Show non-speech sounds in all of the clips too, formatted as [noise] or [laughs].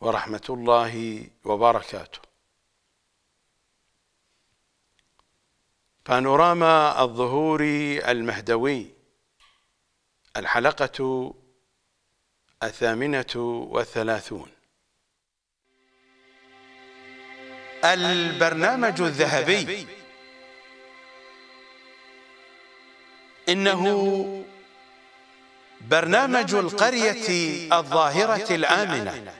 ورحمة الله وبركاته بانوراما الظهور المهدوي الحلقة الثامنة والثلاثون البرنامج الذهبي إنه برنامج القرية الظاهرة الآمنة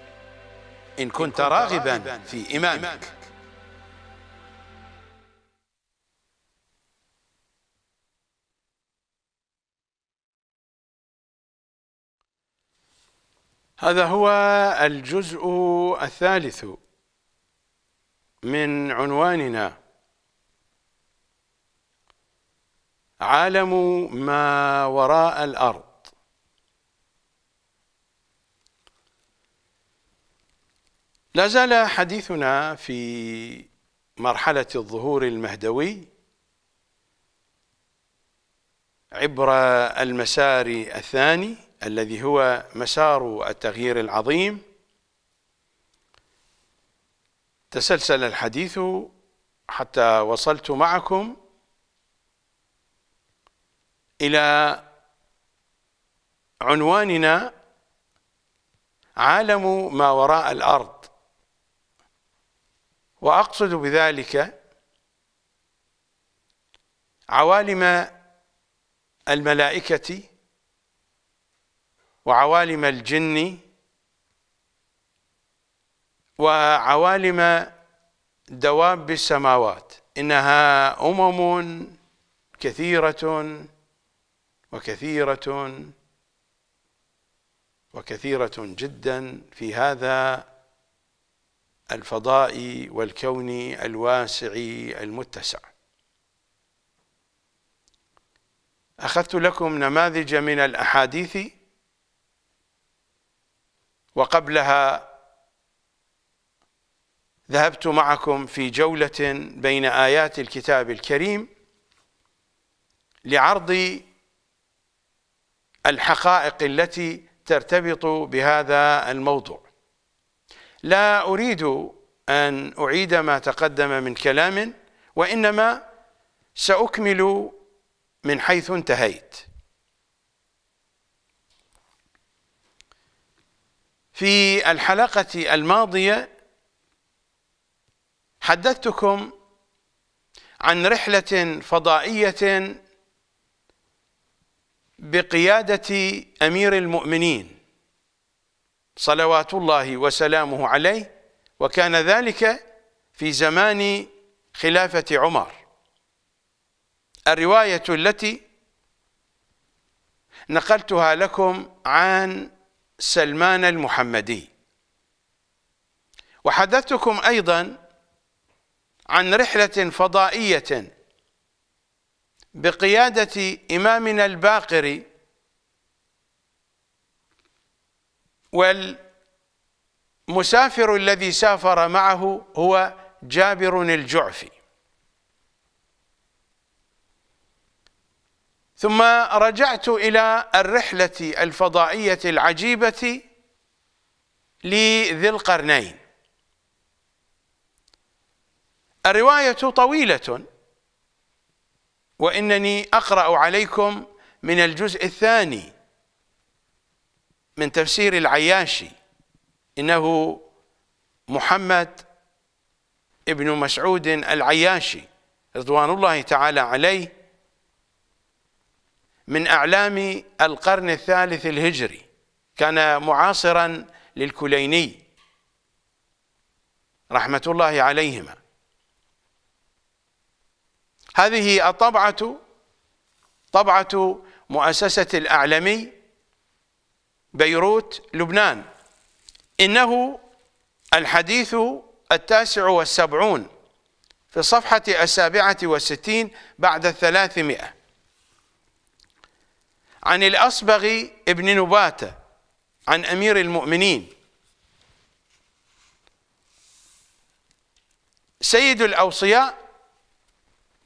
إن كنت راغبا في إمامك هذا هو الجزء الثالث من عنواننا عالم ما وراء الأرض لا زال حديثنا في مرحلة الظهور المهدوي عبر المسار الثاني الذي هو مسار التغيير العظيم تسلسل الحديث حتى وصلت معكم إلى عنواننا عالم ما وراء الأرض واقصد بذلك عوالم الملائكه وعوالم الجن وعوالم دواب السماوات انها امم كثيره وكثيره وكثيره جدا في هذا الفضاء والكون الواسع المتسع أخذت لكم نماذج من الأحاديث وقبلها ذهبت معكم في جولة بين آيات الكتاب الكريم لعرض الحقائق التي ترتبط بهذا الموضوع لا أريد أن أعيد ما تقدم من كلام وإنما سأكمل من حيث انتهيت في الحلقة الماضية حدثتكم عن رحلة فضائية بقيادة أمير المؤمنين صلوات الله وسلامه عليه وكان ذلك في زمان خلافة عمر الرواية التي نقلتها لكم عن سلمان المحمدي وحدثتكم أيضا عن رحلة فضائية بقيادة إمامنا الباقري والمسافر الذي سافر معه هو جابر الجعفي ثم رجعت إلى الرحلة الفضائية العجيبة لذي القرنين الرواية طويلة وإنني أقرأ عليكم من الجزء الثاني من تفسير العياشي إنه محمد ابن مسعود العياشي رضوان الله تعالى عليه من أعلام القرن الثالث الهجري كان معاصرا للكليني رحمة الله عليهما هذه الطبعة طبعة مؤسسة الأعلمي بيروت لبنان إنه الحديث التاسع والسبعون في الصفحة السابعة والستين بعد الثلاثمائة عن الأصبغ ابن نباتة عن أمير المؤمنين سيد الأوصياء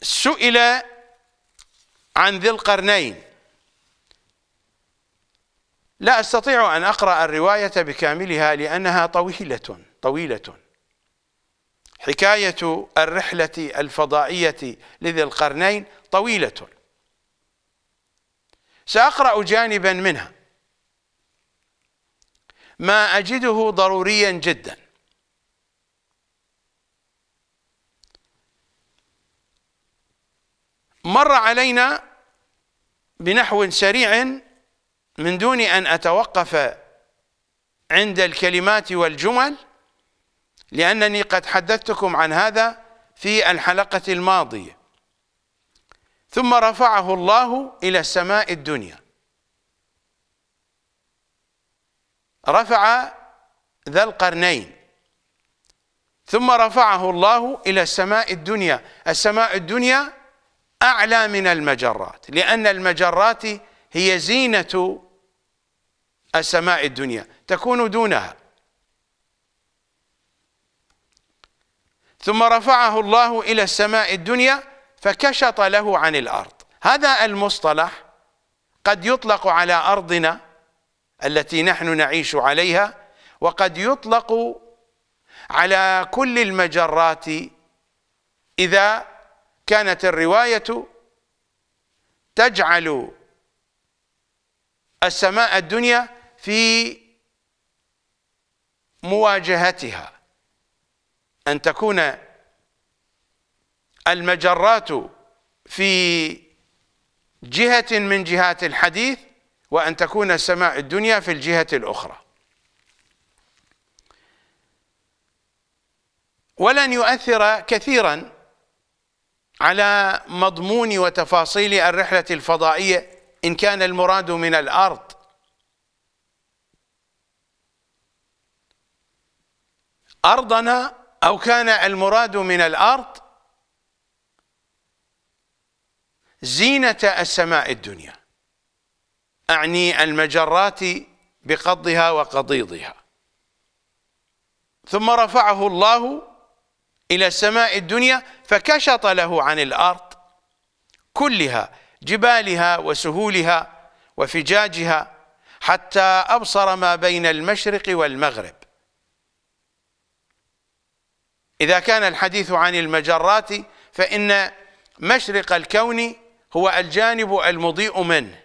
سئل عن ذي القرنين لا أستطيع أن أقرأ الرواية بكاملها لأنها طويلة طويلة حكاية الرحلة الفضائية لذي القرنين طويلة سأقرأ جانبا منها ما أجده ضروريا جدا مر علينا بنحو سريع من دون أن أتوقف عند الكلمات والجمل لأنني قد حدثتكم عن هذا في الحلقة الماضية ثم رفعه الله إلى السماء الدنيا رفع ذا القرنين ثم رفعه الله إلى السماء الدنيا السماء الدنيا أعلى من المجرات لأن المجرات هي زينة السماء الدنيا تكون دونها ثم رفعه الله إلى السماء الدنيا فكشط له عن الأرض هذا المصطلح قد يطلق على أرضنا التي نحن نعيش عليها وقد يطلق على كل المجرات إذا كانت الرواية تجعل السماء الدنيا في مواجهتها أن تكون المجرات في جهة من جهات الحديث وأن تكون السماء الدنيا في الجهة الأخرى ولن يؤثر كثيرا على مضمون وتفاصيل الرحلة الفضائية إن كان المراد من الأرض أرضنا أو كان المراد من الأرض زينة السماء الدنيا أعني المجرات بقضها وقضيضها ثم رفعه الله إلى السماء الدنيا فكشط له عن الأرض كلها جبالها وسهولها وفجاجها حتى أبصر ما بين المشرق والمغرب إذا كان الحديث عن المجرات فإن مشرق الكون هو الجانب المضيء منه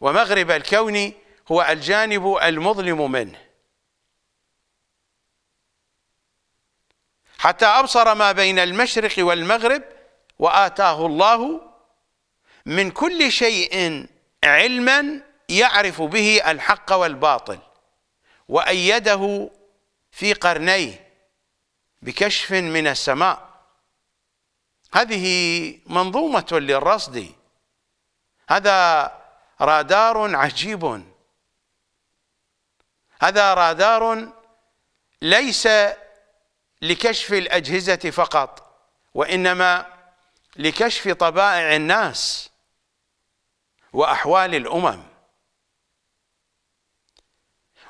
ومغرب الكون هو الجانب المظلم منه حتى أبصر ما بين المشرق والمغرب وآتاه الله من كل شيء علما يعرف به الحق والباطل وأيده في قرنيه بكشف من السماء هذه منظومة للرصد هذا رادار عجيب هذا رادار ليس لكشف الأجهزة فقط وإنما لكشف طبائع الناس وأحوال الأمم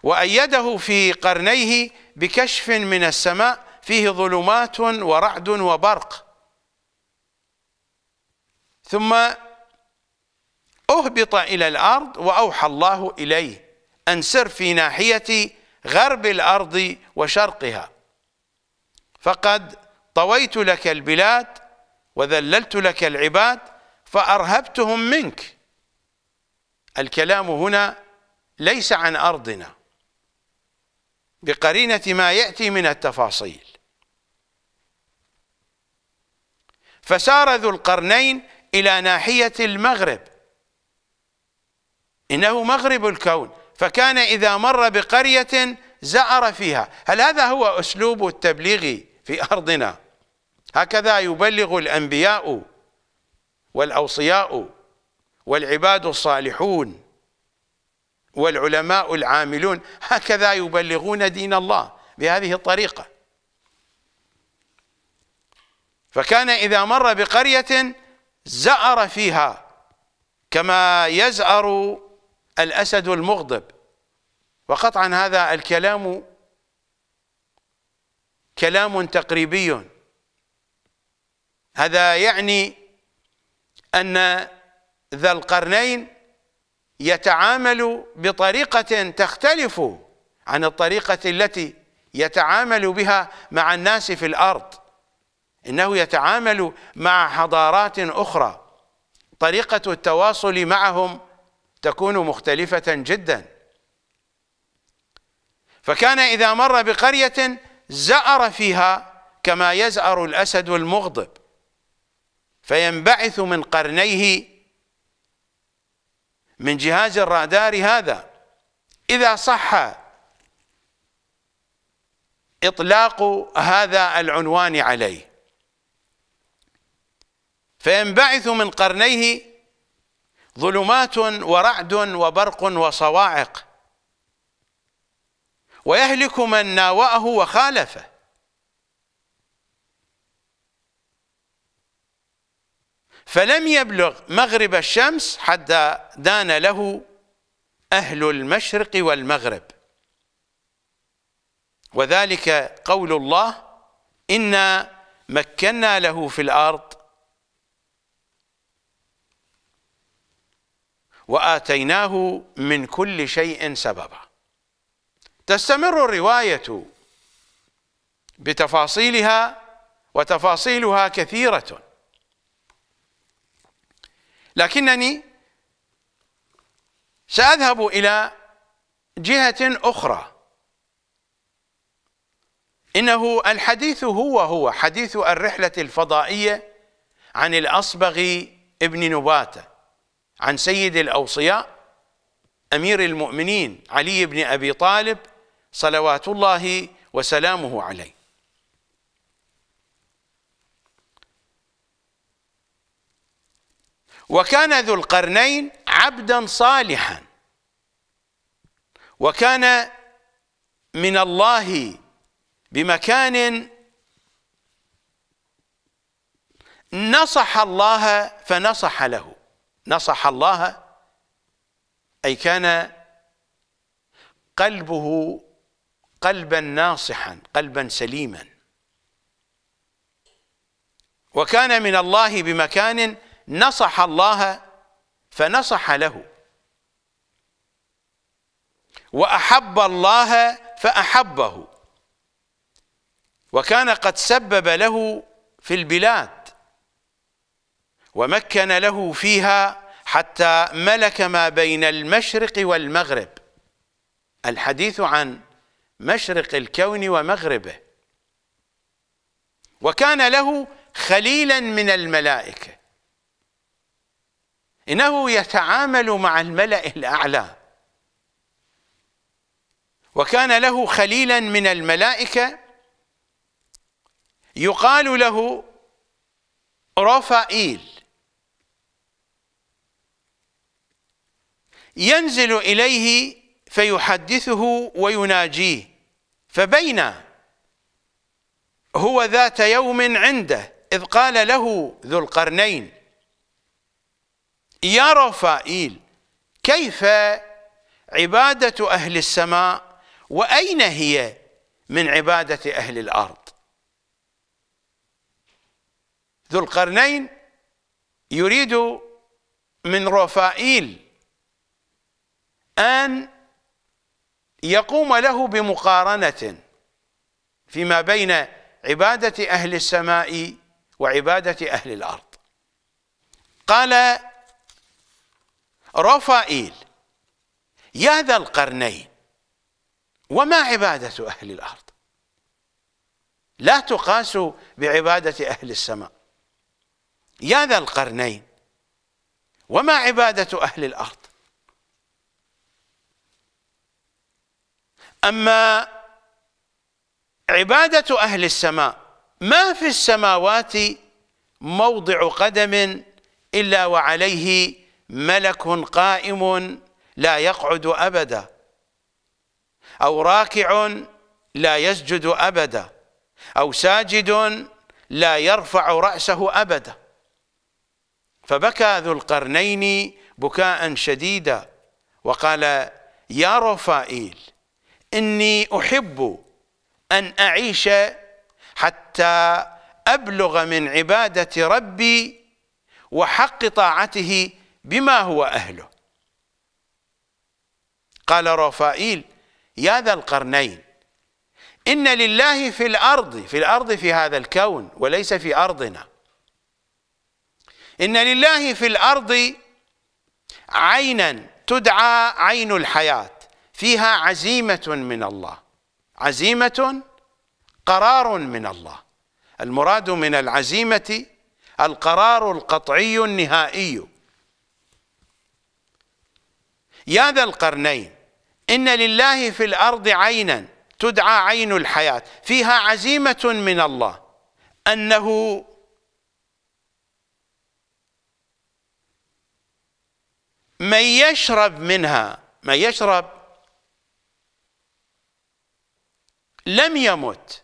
وأيده في قرنيه بكشف من السماء فيه ظلمات ورعد وبرق ثم أهبط إلى الأرض وأوحى الله إليه أن سر في ناحية غرب الأرض وشرقها فقد طويت لك البلاد وذللت لك العباد فأرهبتهم منك الكلام هنا ليس عن أرضنا بقرينة ما يأتي من التفاصيل فسار ذو القرنين إلى ناحية المغرب إنه مغرب الكون فكان إذا مر بقرية زعر فيها هل هذا هو أسلوب التبليغ في أرضنا هكذا يبلغ الأنبياء والأوصياء والعباد الصالحون والعلماء العاملون هكذا يبلغون دين الله بهذه الطريقة فكان إذا مر بقرية زأر فيها كما يزأر الأسد المغضب وقطعا هذا الكلام كلام تقريبي هذا يعني أن ذا القرنين يتعامل بطريقة تختلف عن الطريقة التي يتعامل بها مع الناس في الأرض إنه يتعامل مع حضارات أخرى طريقة التواصل معهم تكون مختلفة جدا فكان إذا مر بقرية زأر فيها كما يزأر الأسد المغضب فينبعث من قرنيه من جهاز الرادار هذا إذا صح إطلاق هذا العنوان عليه فينبعث من قرنيه ظلمات ورعد وبرق وصواعق ويهلك من ناوأه وخالفه فلم يبلغ مغرب الشمس حتى دان له أهل المشرق والمغرب وذلك قول الله إنا مكنا له في الأرض وآتيناه من كل شيء سببا تستمر الرواية بتفاصيلها وتفاصيلها كثيرة لكنني سأذهب إلى جهة أخرى إنه الحديث هو هو حديث الرحلة الفضائية عن الأصبغ ابن نباته عن سيد الأوصياء أمير المؤمنين علي بن أبي طالب صلوات الله وسلامه عليه وكان ذو القرنين عبدا صالحا وكان من الله بمكان نصح الله فنصح له نصح الله أي كان قلبه قلبا ناصحا قلبا سليما وكان من الله بمكان نصح الله فنصح له وأحب الله فأحبه وكان قد سبب له في البلاد ومكن له فيها حتى ملك ما بين المشرق والمغرب الحديث عن مشرق الكون ومغربه وكان له خليلا من الملائكه انه يتعامل مع الملا الاعلى وكان له خليلا من الملائكه يقال له رفائيل ينزل إليه فيحدثه ويناجيه فبين هو ذات يوم عنده إذ قال له ذو القرنين يا رفائيل كيف عبادة أهل السماء وأين هي من عبادة أهل الأرض ذو القرنين يريد من رفائيل أن يقوم له بمقارنة فيما بين عبادة أهل السماء وعبادة أهل الأرض قال رفائيل يا ذا القرنين وما عبادة أهل الأرض لا تقاس بعبادة أهل السماء يا ذا القرنين وما عبادة أهل الأرض أما عبادة أهل السماء ما في السماوات موضع قدم إلا وعليه ملك قائم لا يقعد أبدا أو راكع لا يسجد أبدا أو ساجد لا يرفع رأسه أبدا فبكى ذو القرنين بكاء شديدا وقال يا رفائيل إني أحب أن أعيش حتى أبلغ من عبادة ربي وحق طاعته بما هو أهله قال رفائيل يا ذا القرنين إن لله في الأرض في الأرض في هذا الكون وليس في أرضنا إن لله في الأرض عينا تدعى عين الحياة فيها عزيمة من الله عزيمة قرار من الله المراد من العزيمة القرار القطعي النهائي يا ذا القرنين إن لله في الأرض عينا تدعى عين الحياة فيها عزيمة من الله أنه من يشرب منها من يشرب لم يمت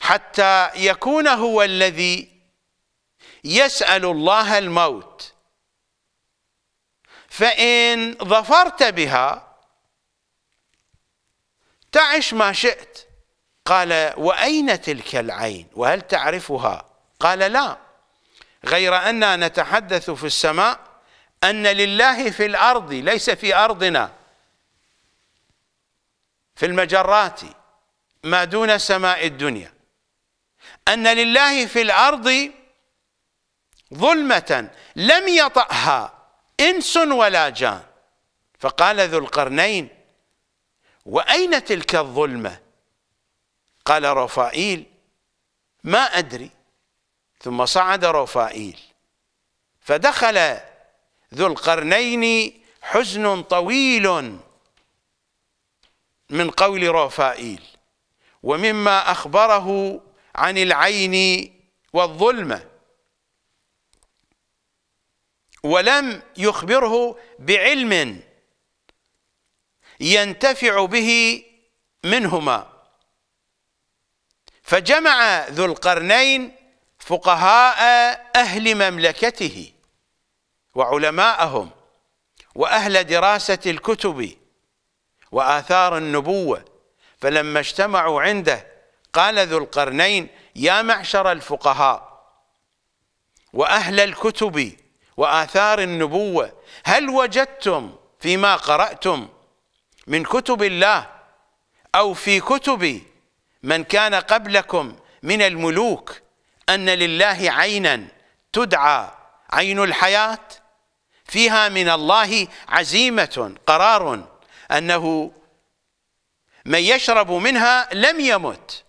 حتى يكون هو الذي يسأل الله الموت فإن ظفرت بها تعش ما شئت قال وأين تلك العين وهل تعرفها قال لا غير أننا نتحدث في السماء أن لله في الأرض ليس في أرضنا في المجرات ما دون سماء الدنيا أن لله في الأرض ظلمة لم يطأها إنس ولا جان فقال ذو القرنين وأين تلك الظلمة قال رفائيل ما أدري ثم صعد رفائيل فدخل ذو القرنين حزن طويل من قول رافائيل ومما أخبره عن العين والظلمة ولم يخبره بعلم ينتفع به منهما فجمع ذو القرنين فقهاء أهل مملكته وعلماءهم وأهل دراسة الكتب وآثار النبوة فلما اجتمعوا عنده قال ذو القرنين يا معشر الفقهاء وأهل الكتب وآثار النبوة هل وجدتم فيما قرأتم من كتب الله أو في كتب من كان قبلكم من الملوك أن لله عينا تدعى عين الحياة فيها من الله عزيمة قرار أنه من يشرب منها لم يمت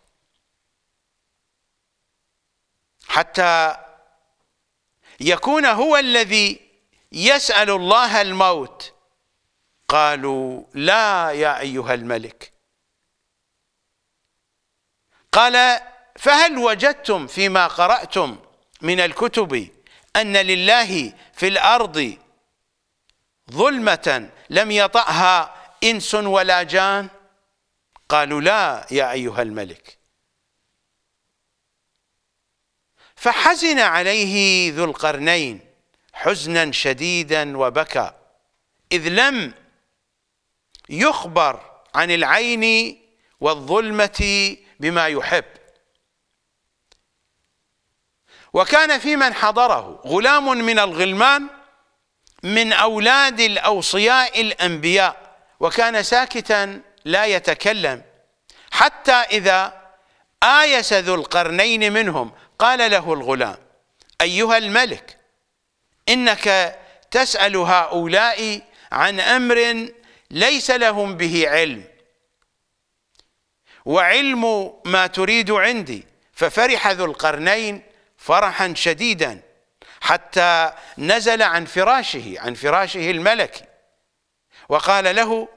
حتى يكون هو الذي يسأل الله الموت قالوا لا يا أيها الملك قال فهل وجدتم فيما قرأتم من الكتب أن لله في الأرض ظلمة لم يطأها إنس ولا جان قالوا لا يا أيها الملك فحزن عليه ذو القرنين حزنا شديدا وبكى إذ لم يخبر عن العين والظلمة بما يحب وكان في من حضره غلام من الغلمان من أولاد الأوصياء الأنبياء وكان ساكتا لا يتكلم حتى إذا آيس ذو القرنين منهم قال له الغلام أيها الملك إنك تسأل هؤلاء عن أمر ليس لهم به علم وعلم ما تريد عندي ففرح ذو القرنين فرحا شديدا حتى نزل عن فراشه عن فراشه الملكي وقال له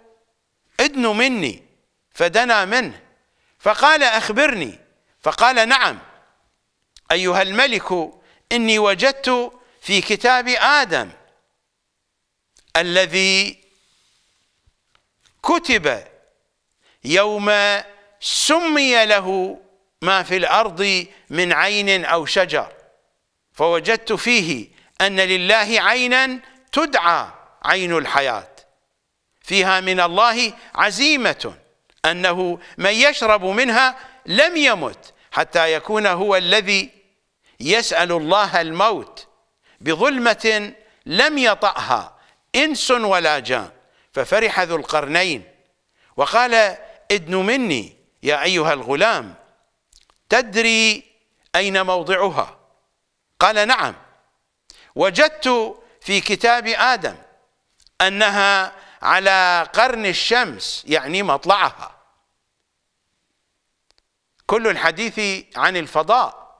ادن مني فدنا منه فقال أخبرني فقال نعم أيها الملك إني وجدت في كتاب آدم الذي كتب يوم سمي له ما في الأرض من عين أو شجر فوجدت فيه أن لله عينا تدعى عين الحياة فيها من الله عزيمة أنه من يشرب منها لم يمت حتى يكون هو الذي يسأل الله الموت بظلمة لم يطأها إنس ولا جان ففرح ذو القرنين وقال ادن مني يا أيها الغلام تدري أين موضعها قال نعم وجدت في كتاب آدم أنها على قرن الشمس يعني مطلعها كل الحديث عن الفضاء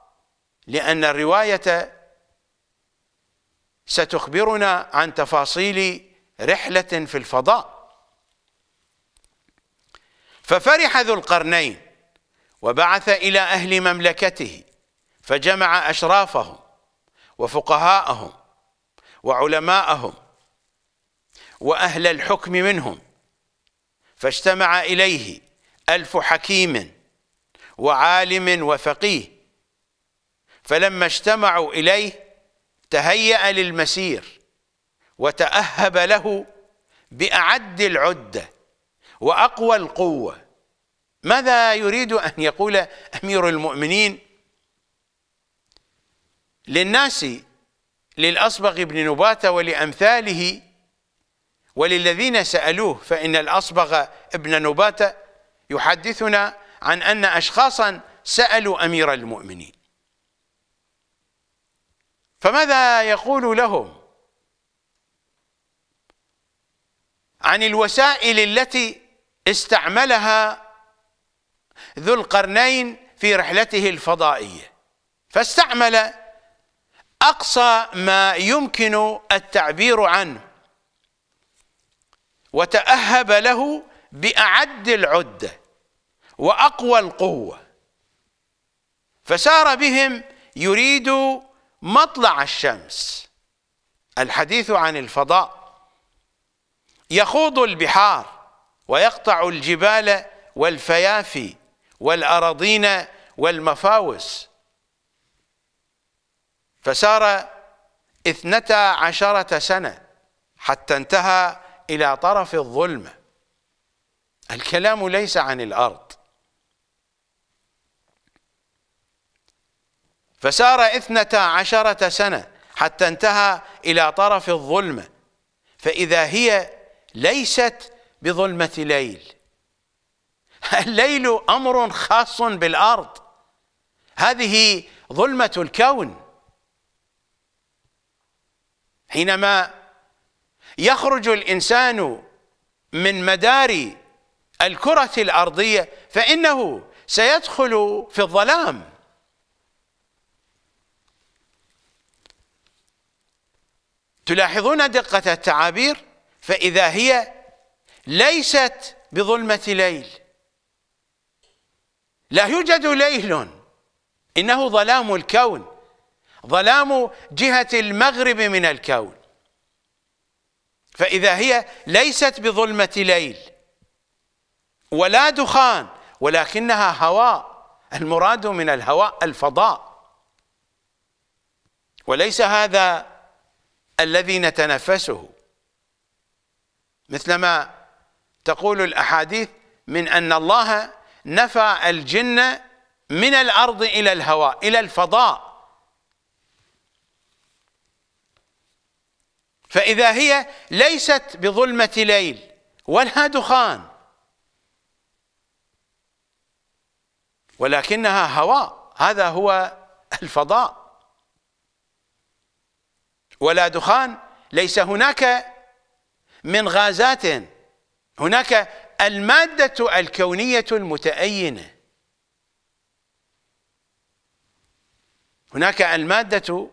لأن الرواية ستخبرنا عن تفاصيل رحلة في الفضاء ففرح ذو القرنين وبعث إلى أهل مملكته فجمع أشرافهم وفقهاءهم وعلماءهم وأهل الحكم منهم فاجتمع إليه ألف حكيم وعالم وفقيه فلما اجتمعوا إليه تهيأ للمسير وتأهب له بأعد العدة وأقوى القوة ماذا يريد أن يقول أمير المؤمنين للناس للأصبغ بن نباتة ولأمثاله وللذين سألوه فإن الأصبغ ابن نباتة يحدثنا عن أن أشخاصا سألوا أمير المؤمنين فماذا يقول لهم عن الوسائل التي استعملها ذو القرنين في رحلته الفضائية فاستعمل أقصى ما يمكن التعبير عنه وتأهب له بأعد العدة وأقوى القوة فسار بهم يريد مطلع الشمس الحديث عن الفضاء يخوض البحار ويقطع الجبال والفيافي والأراضين والمفاوس فسار اثنتا عشرة سنة حتى انتهى إلى طرف الظلمة الكلام ليس عن الأرض فسار إثنتا عشرة سنة حتى انتهى إلى طرف الظلمة فإذا هي ليست بظلمة ليل الليل أمر خاص بالأرض هذه ظلمة الكون حينما يخرج الانسان من مدار الكره الارضيه فانه سيدخل في الظلام تلاحظون دقه التعابير فاذا هي ليست بظلمه ليل لا يوجد ليل انه ظلام الكون ظلام جهه المغرب من الكون فإذا هي ليست بظلمة ليل ولا دخان ولكنها هواء المراد من الهواء الفضاء وليس هذا الذي نتنفسه مثلما تقول الأحاديث من أن الله نفى الجن من الأرض إلى الهواء إلى الفضاء فإذا هي ليست بظلمة ليل ولا دخان ولكنها هواء هذا هو الفضاء ولا دخان ليس هناك من غازات هناك المادة الكونية المتأينة هناك المادة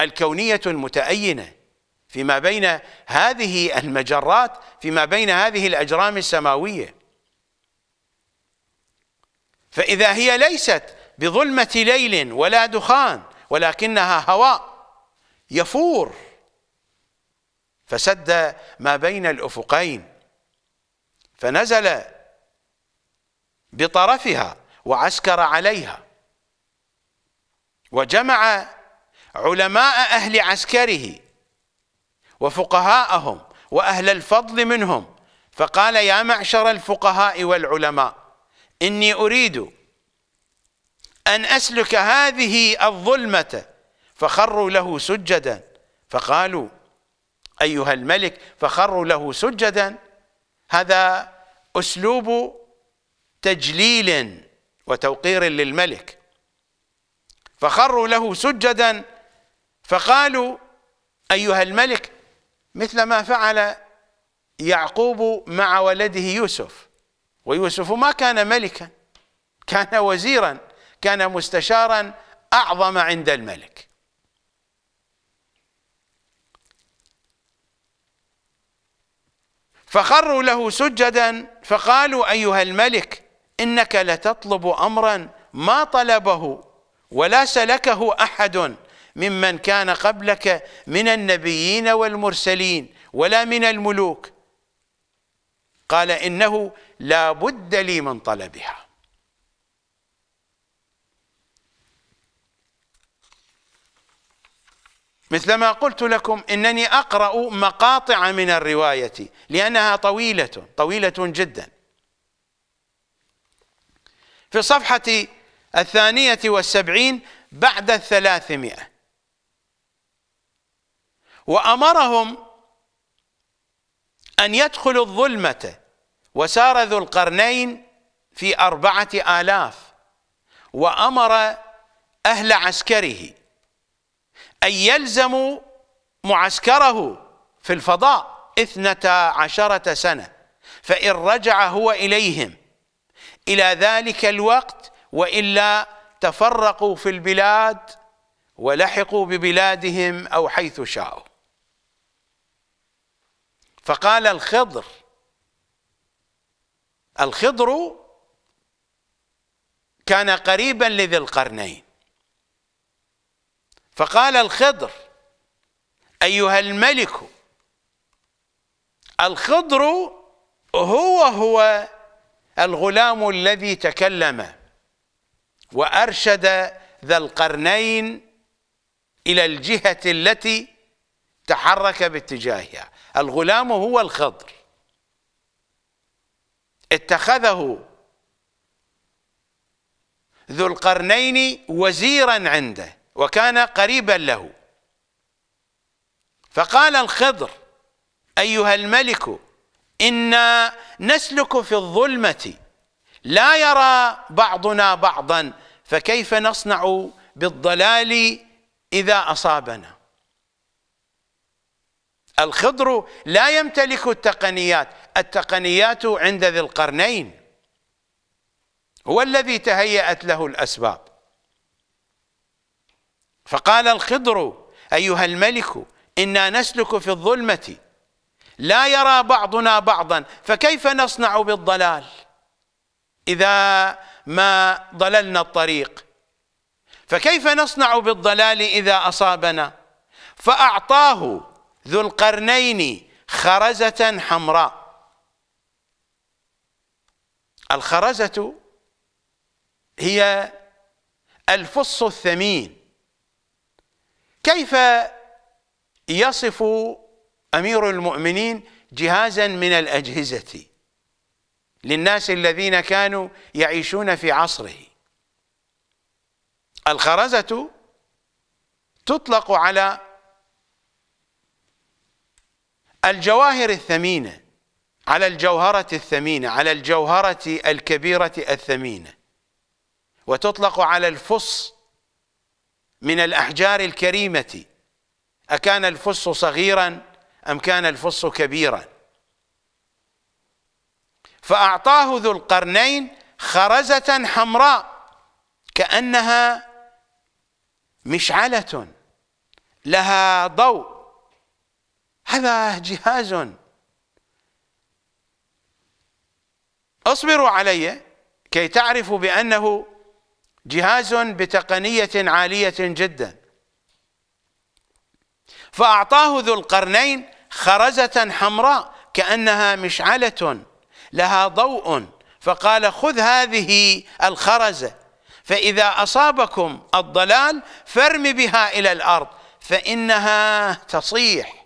الكونية المتأينة فيما بين هذه المجرات فيما بين هذه الأجرام السماوية فإذا هي ليست بظلمة ليل ولا دخان ولكنها هواء يفور فسد ما بين الأفقين فنزل بطرفها وعسكر عليها وجمع علماء أهل عسكره وفقهاءهم وأهل الفضل منهم فقال يا معشر الفقهاء والعلماء إني أريد أن أسلك هذه الظلمة فخروا له سجدا فقالوا أيها الملك فخروا له سجدا هذا أسلوب تجليل وتوقير للملك فخروا له سجدا فقالوا أيها الملك مثل ما فعل يعقوب مع ولده يوسف ويوسف ما كان ملكا كان وزيرا كان مستشارا أعظم عند الملك فخروا له سجدا فقالوا أيها الملك إنك لتطلب أمرا ما طلبه ولا سلكه أحد ممن كان قبلك من النبيين والمرسلين ولا من الملوك قال إنه لا بد لي من طلبها مثلما قلت لكم إنني أقرأ مقاطع من الرواية لأنها طويلة طويلة جدا في الصفحة الثانية والسبعين بعد الثلاثمائة وأمرهم أن يدخلوا الظلمة وسار ذو القرنين في أربعة آلاف وأمر أهل عسكره أن يلزموا معسكره في الفضاء اثنتا عشرة سنة فإن رجع هو إليهم إلى ذلك الوقت وإلا تفرقوا في البلاد ولحقوا ببلادهم أو حيث شاءوا فقال الخضر الخضر كان قريبا لذي القرنين فقال الخضر ايها الملك الخضر هو هو الغلام الذي تكلم وارشد ذا القرنين الى الجهه التي تحرك باتجاهها الغلام هو الخضر اتخذه ذو القرنين وزيرا عنده وكان قريبا له فقال الخضر ايها الملك انا نسلك في الظلمه لا يرى بعضنا بعضا فكيف نصنع بالضلال اذا اصابنا الخضر لا يمتلك التقنيات التقنيات عند ذي القرنين هو الذي تهيأت له الأسباب فقال الخضر أيها الملك إنا نسلك في الظلمة لا يرى بعضنا بعضا فكيف نصنع بالضلال إذا ما ضللنا الطريق فكيف نصنع بالضلال إذا أصابنا فأعطاه ذو القرنين خرزة حمراء الخرزة هي الفص الثمين كيف يصف أمير المؤمنين جهازا من الأجهزة للناس الذين كانوا يعيشون في عصره الخرزة تطلق على الجواهر الثمينة على الجوهرة الثمينة على الجوهرة الكبيرة الثمينة وتطلق على الفص من الأحجار الكريمة أكان الفص صغيرا أم كان الفص كبيرا فأعطاه ذو القرنين خرزة حمراء كأنها مشعلة لها ضوء هذا جهاز اصبروا علي كي تعرفوا بأنه جهاز بتقنية عالية جدا فأعطاه ذو القرنين خرزة حمراء كأنها مشعلة لها ضوء فقال خذ هذه الخرزة فإذا أصابكم الضلال فارم بها إلى الأرض فإنها تصيح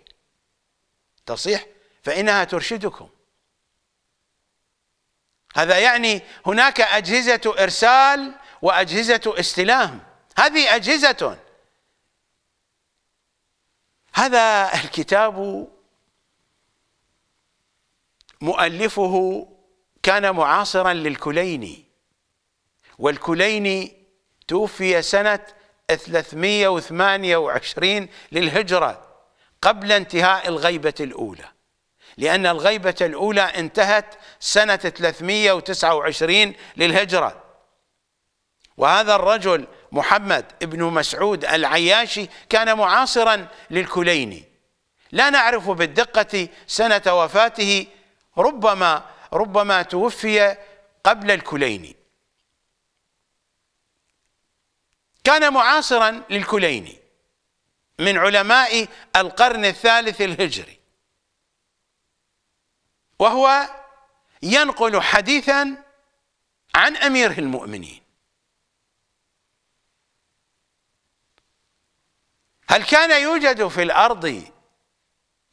تصيح فإنها ترشدكم هذا يعني هناك أجهزة إرسال وأجهزة استلام هذه أجهزة هذا الكتاب مؤلفه كان معاصرا للكليني والكليني توفي سنة 328 للهجرة قبل انتهاء الغيبة الأولى لأن الغيبة الأولى انتهت سنة 329 للهجرة وهذا الرجل محمد بن مسعود العياشي كان معاصرا للكليني لا نعرف بالدقة سنة وفاته ربما ربما توفي قبل الكليني كان معاصرا للكليني من علماء القرن الثالث الهجري وهو ينقل حديثا عن أمير المؤمنين هل كان يوجد في الأرض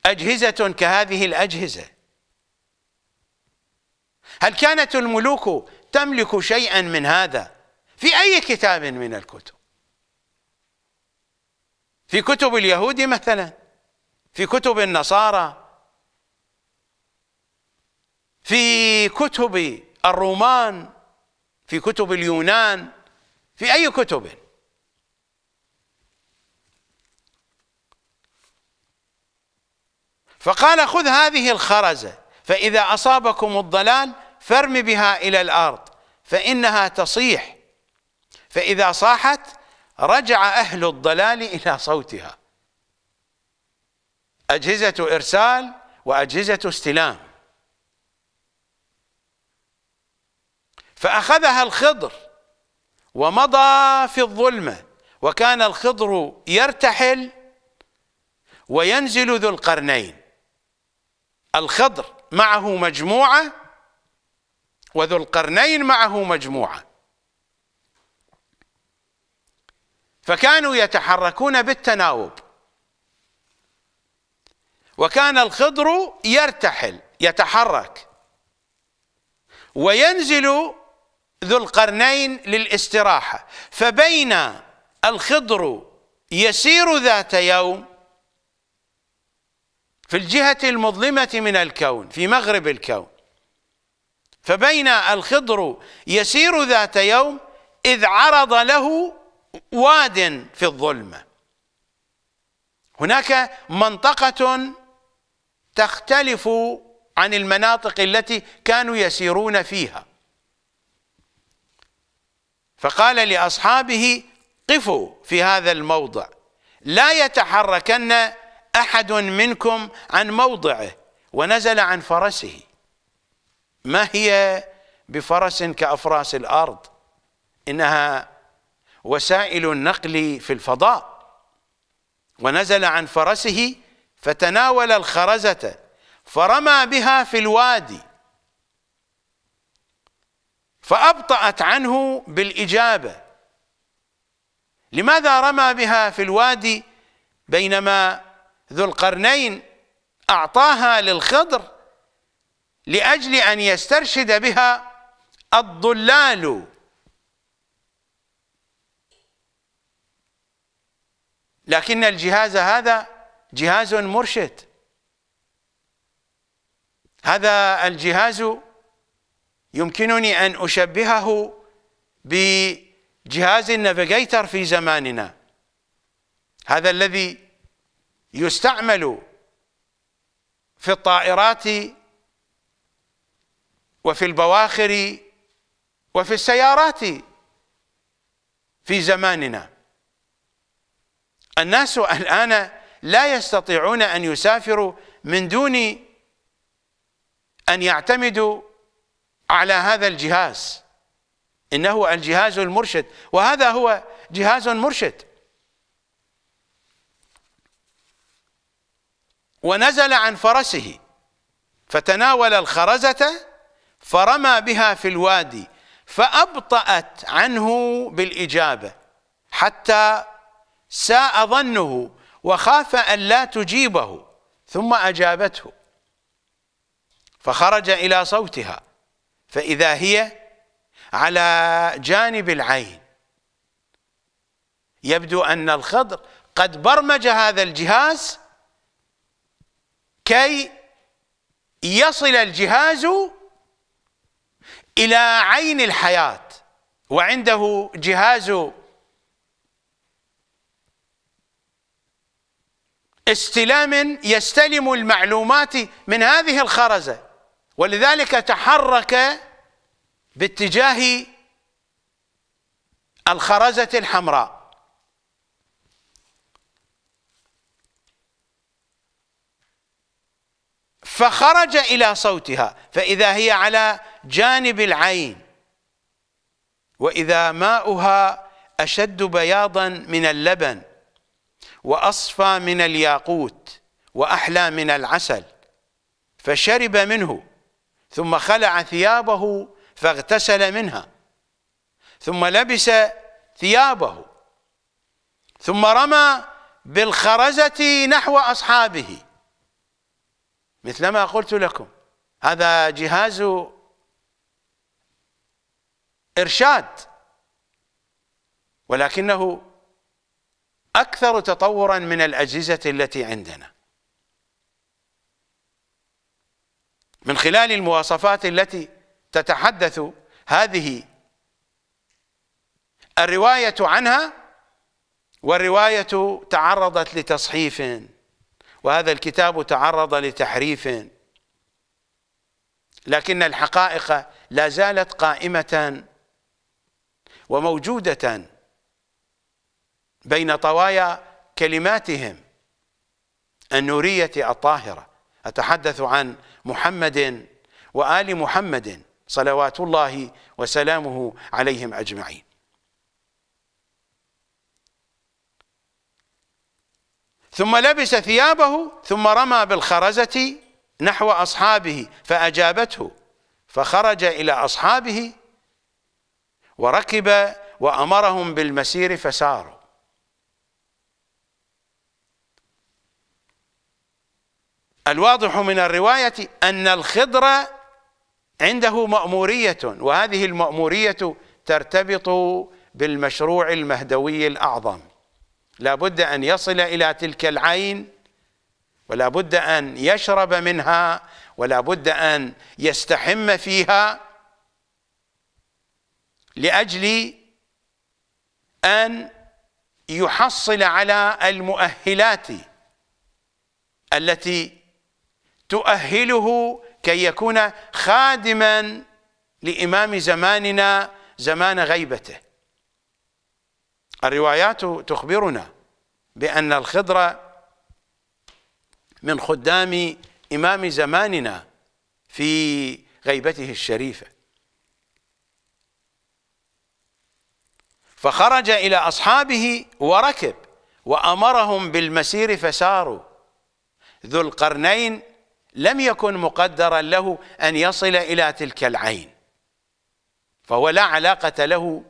أجهزة كهذه الأجهزة هل كانت الملوك تملك شيئا من هذا في أي كتاب من الكتب في كتب اليهود مثلا في كتب النصارى في كتب الرومان في كتب اليونان في أي كتب فقال خذ هذه الخرزة فإذا أصابكم الضلال فارم بها إلى الأرض فإنها تصيح فإذا صاحت رجع أهل الضلال إلى صوتها أجهزة إرسال وأجهزة استلام فأخذها الخضر ومضى في الظلمة وكان الخضر يرتحل وينزل ذو القرنين الخضر معه مجموعة وذو القرنين معه مجموعة فكانوا يتحركون بالتناوب وكان الخضر يرتحل يتحرك وينزل ذو القرنين للاستراحة فبين الخضر يسير ذات يوم في الجهة المظلمة من الكون في مغرب الكون فبين الخضر يسير ذات يوم إذ عرض له واد في الظلمة هناك منطقة تختلف عن المناطق التي كانوا يسيرون فيها فقال لأصحابه قفوا في هذا الموضع لا يتحركن أحد منكم عن موضعه ونزل عن فرسه ما هي بفرس كأفراس الأرض إنها وسائل النقل في الفضاء ونزل عن فرسه فتناول الخرزة فرمى بها في الوادي فأبطأت عنه بالإجابة لماذا رمى بها في الوادي بينما ذو القرنين أعطاها للخضر لأجل أن يسترشد بها الضلال لكن الجهاز هذا جهاز مرشد هذا الجهاز يمكنني أن أشبهه بجهاز النافيجيتر في زماننا هذا الذي يستعمل في الطائرات وفي البواخر وفي السيارات في زماننا الناس الآن لا يستطيعون أن يسافروا من دون أن يعتمدوا على هذا الجهاز إنه الجهاز المرشد وهذا هو جهاز مرشد ونزل عن فرسه فتناول الخرزة فرمى بها في الوادي فأبطأت عنه بالإجابة حتى ساء ظنه وخاف أن لا تجيبه ثم أجابته فخرج إلى صوتها فإذا هي على جانب العين يبدو أن الخضر قد برمج هذا الجهاز كي يصل الجهاز إلى عين الحياة وعنده جهاز استلام يستلم المعلومات من هذه الخرزة ولذلك تحرك باتجاه الخرزة الحمراء فخرج إلى صوتها فإذا هي على جانب العين وإذا ماؤها أشد بياضا من اللبن وأصفى من الياقوت وأحلى من العسل فشرب منه ثم خلع ثيابه فاغتسل منها ثم لبس ثيابه ثم رمى بالخرزة نحو أصحابه مثلما قلت لكم هذا جهاز إرشاد ولكنه أكثر تطورا من الأجهزة التي عندنا من خلال المواصفات التي تتحدث هذه الرواية عنها والرواية تعرضت لتصحيف وهذا الكتاب تعرض لتحريف لكن الحقائق لا زالت قائمة وموجودة بين طوايا كلماتهم النورية الطاهرة أتحدث عن محمد وآل محمد صلوات الله وسلامه عليهم أجمعين ثم لبس ثيابه ثم رمى بالخرزة نحو أصحابه فأجابته فخرج إلى أصحابه وركب وأمرهم بالمسير فساروا الواضح من الرواية أن الخضر عنده مأمورية وهذه المأمورية ترتبط بالمشروع المهدوي الأعظم لا بد أن يصل إلى تلك العين ولا بد أن يشرب منها ولا بد أن يستحم فيها لأجل أن يحصل على المؤهلات التي تؤهله كي يكون خادما لإمام زماننا زمان غيبته الروايات تخبرنا بأن الخضر من خدام إمام زماننا في غيبته الشريفة فخرج إلى أصحابه وركب وأمرهم بالمسير فساروا ذو القرنين لم يكن مقدرا له أن يصل إلى تلك العين فهو لا علاقة له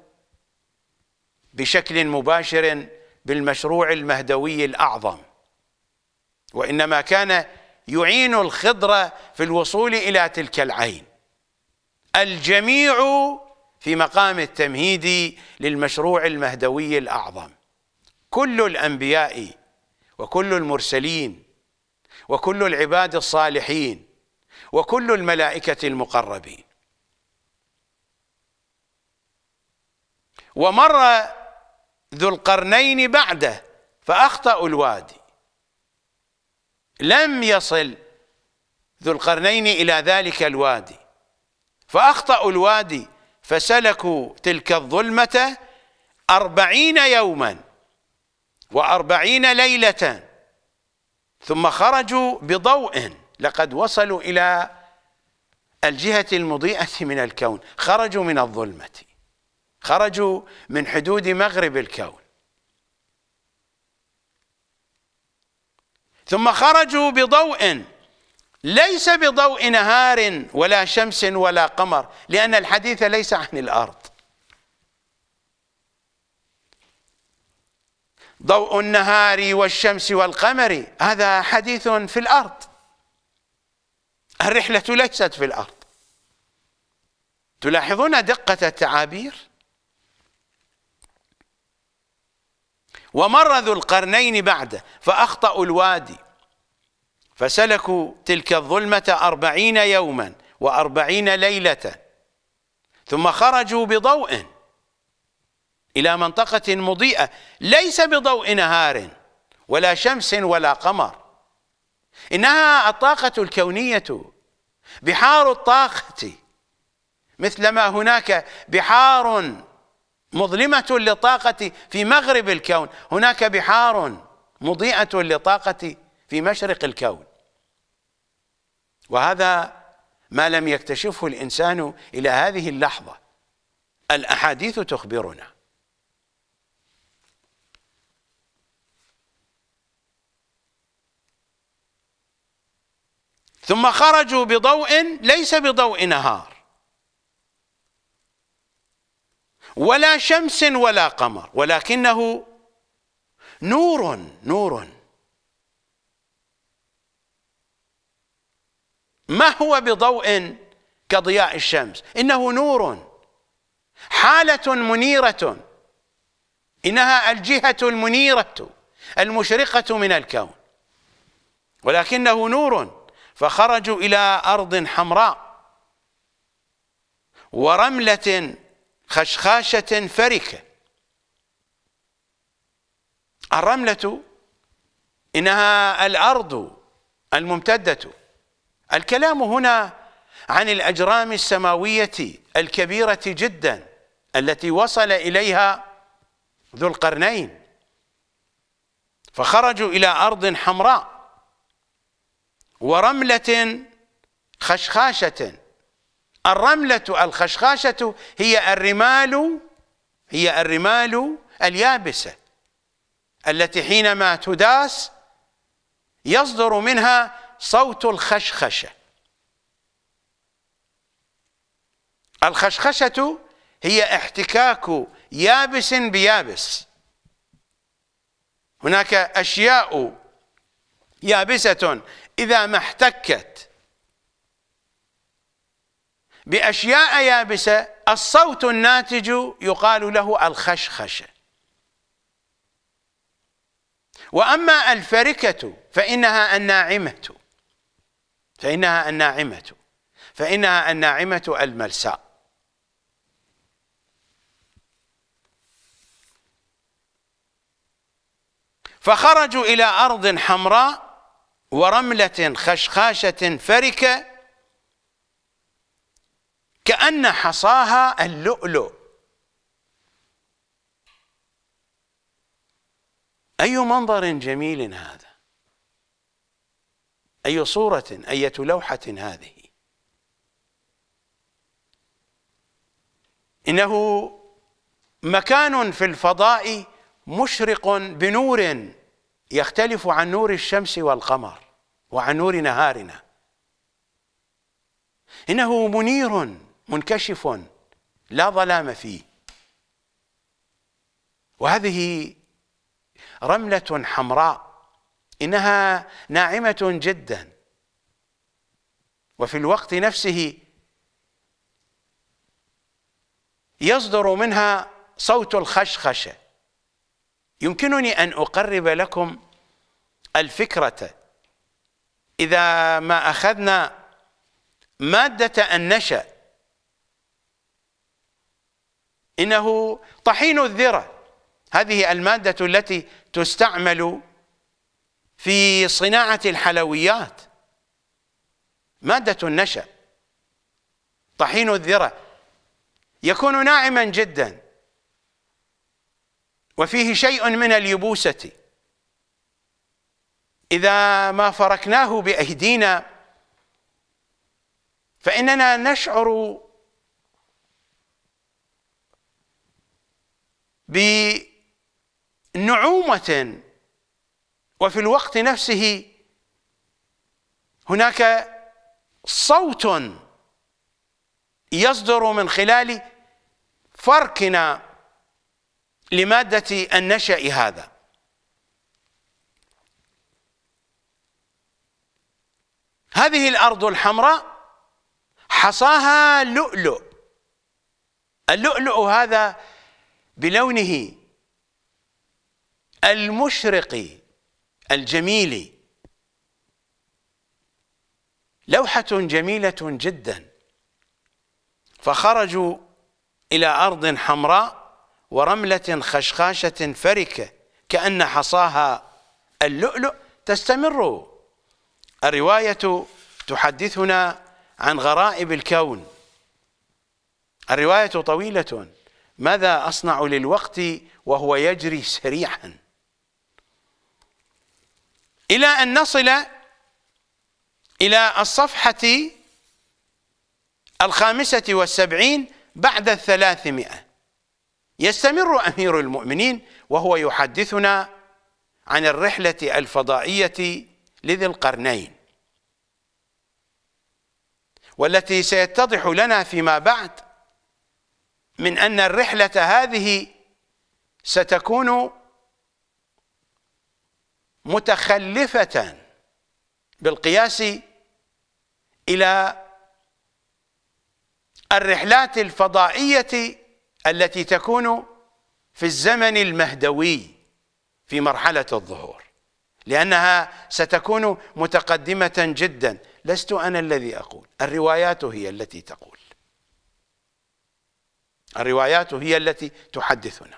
بشكل مباشر بالمشروع المهدوي الأعظم وإنما كان يعين الخضرة في الوصول إلى تلك العين الجميع في مقام التمهيد للمشروع المهدوي الأعظم كل الأنبياء وكل المرسلين وكل العباد الصالحين وكل الملائكة المقربين ومر ذو القرنين بعده فأخطأ الوادي لم يصل ذو القرنين إلى ذلك الوادي فأخطأوا الوادي فسلكوا تلك الظلمة أربعين يوما وأربعين ليلة ثم خرجوا بضوء لقد وصلوا إلى الجهة المضيئة من الكون خرجوا من الظلمة خرجوا من حدود مغرب الكون ثم خرجوا بضوء ليس بضوء نهار ولا شمس ولا قمر لأن الحديث ليس عن الأرض ضوء النهار والشمس والقمر هذا حديث في الأرض الرحلة ليست في الأرض تلاحظون دقة التعابير ومر ذو القرنين بعده فأخطأوا الوادي فسلكوا تلك الظلمة أربعين يوما وأربعين ليلة ثم خرجوا بضوء إلى منطقة مضيئة ليس بضوء نهار ولا شمس ولا قمر إنها الطاقة الكونية بحار الطاقة مثلما هناك بحار مظلمة للطاقة في مغرب الكون هناك بحار مضيئة للطاقة في مشرق الكون وهذا ما لم يكتشفه الإنسان إلى هذه اللحظة الأحاديث تخبرنا ثم خرجوا بضوء ليس بضوء نهار ولا شمس ولا قمر ولكنه نور نور ما هو بضوء كضياء الشمس انه نور حاله منيره انها الجهه المنيره المشرقه من الكون ولكنه نور فخرجوا إلى أرض حمراء ورملة خشخاشة فركة الرملة إنها الأرض الممتدة الكلام هنا عن الأجرام السماوية الكبيرة جدا التي وصل إليها ذو القرنين فخرجوا إلى أرض حمراء ورملة خشخاشة الرملة الخشخاشة هي الرمال هي الرمال اليابسة التي حينما تداس يصدر منها صوت الخشخشة الخشخشة هي احتكاك يابس بيابس هناك أشياء يابسة إذا ما احتكت بأشياء يابسة الصوت الناتج يقال له الخشخشة وأما الفركة فإنها الناعمة فإنها الناعمة فإنها الناعمة الملساء فخرجوا إلى أرض حمراء ورملة خشخاشة فركة كأن حصاها اللؤلؤ أي منظر جميل هذا أي صورة أية لوحة هذه إنه مكان في الفضاء مشرق بنور يختلف عن نور الشمس والقمر وعن نور نهارنا إنه منير منكشف لا ظلام فيه وهذه رملة حمراء إنها ناعمة جدا وفي الوقت نفسه يصدر منها صوت الخشخشه يمكنني أن أقرب لكم الفكرة إذا ما أخذنا مادة النشأ إنه طحين الذرة هذه المادة التي تستعمل في صناعة الحلويات مادة النشأ طحين الذرة يكون ناعما جدا وفيه شيء من اليبوسة إذا ما فركناه بأيدينا فإننا نشعر بنعومة وفي الوقت نفسه هناك صوت يصدر من خلال فركنا لمادة النشأ هذا هذه الأرض الحمراء حصاها لؤلؤ اللؤلؤ هذا بلونه المشرق الجميل لوحة جميلة جدا فخرجوا إلى أرض حمراء ورملة خشخاشة فركة كأن حصاها اللؤلؤ تستمر الرواية تحدثنا عن غرائب الكون الرواية طويلة ماذا أصنع للوقت وهو يجري سريعا إلى أن نصل إلى الصفحة الخامسة والسبعين بعد الثلاثمائة يستمر امير المؤمنين وهو يحدثنا عن الرحله الفضائيه لذي القرنين والتي سيتضح لنا فيما بعد من ان الرحله هذه ستكون متخلفه بالقياس الى الرحلات الفضائيه التي تكون في الزمن المهدوي في مرحلة الظهور لأنها ستكون متقدمة جدا لست أنا الذي أقول الروايات هي التي تقول الروايات هي التي تحدثنا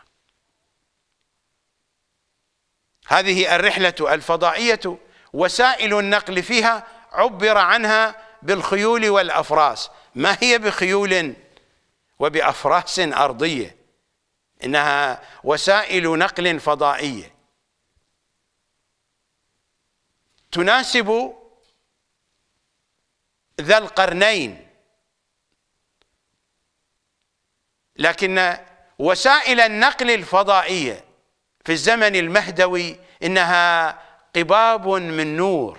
هذه الرحلة الفضائية وسائل النقل فيها عبر عنها بالخيول والأفراس ما هي بخيول وبأفراس أرضية إنها وسائل نقل فضائية تناسب ذا القرنين لكن وسائل النقل الفضائية في الزمن المهدوي إنها قباب من نور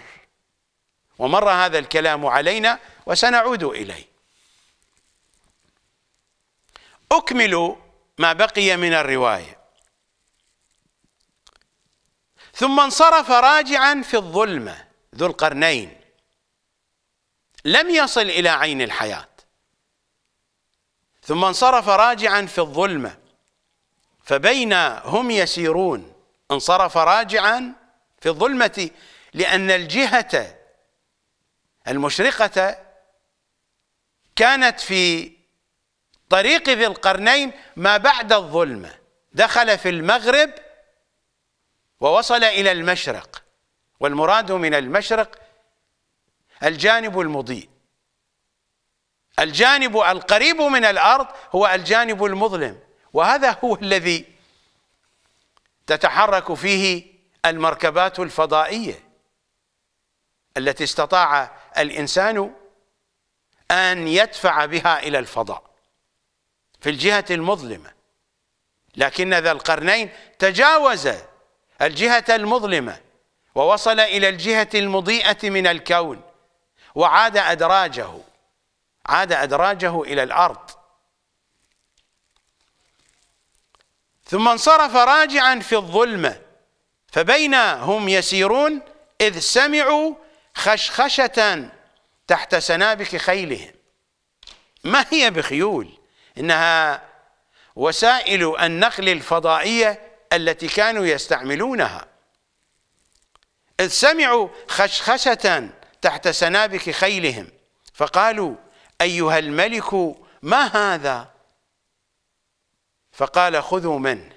ومر هذا الكلام علينا وسنعود إليه أكمل ما بقي من الرواية ثم انصرف راجعا في الظلمة ذو القرنين لم يصل إلى عين الحياة ثم انصرف راجعا في الظلمة فبين هم يسيرون انصرف راجعا في الظلمة لأن الجهة المشرقة كانت في طريق ذي القرنين ما بعد الظلمة دخل في المغرب ووصل إلى المشرق والمراد من المشرق الجانب المضيء الجانب القريب من الأرض هو الجانب المظلم وهذا هو الذي تتحرك فيه المركبات الفضائية التي استطاع الإنسان أن يدفع بها إلى الفضاء في الجهة المظلمة لكن ذا القرنين تجاوز الجهة المظلمة ووصل إلى الجهة المضيئة من الكون وعاد أدراجه عاد أدراجه إلى الأرض ثم انصرف راجعا في الظلمة فبين هم يسيرون إذ سمعوا خشخشة تحت سنابك خيلهم ما هي بخيول إنها وسائل النقل الفضائية التي كانوا يستعملونها إذ سمعوا خشخشة تحت سنابك خيلهم فقالوا أيها الملك ما هذا فقال خذوا منه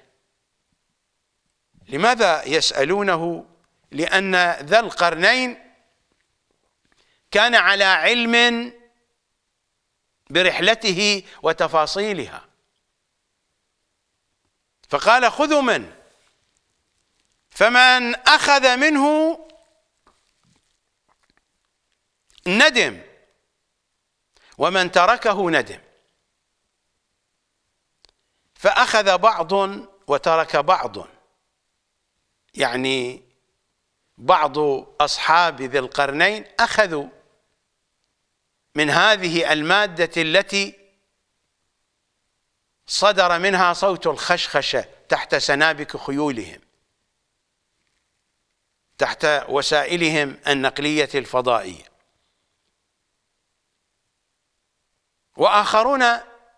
لماذا يسألونه لأن ذا القرنين كان على علم برحلته وتفاصيلها فقال خذوا من فمن أخذ منه ندم ومن تركه ندم فأخذ بعض وترك بعض يعني بعض أصحاب ذي القرنين أخذوا من هذه المادة التي صدر منها صوت الخشخشة تحت سنابك خيولهم تحت وسائلهم النقلية الفضائية وآخرون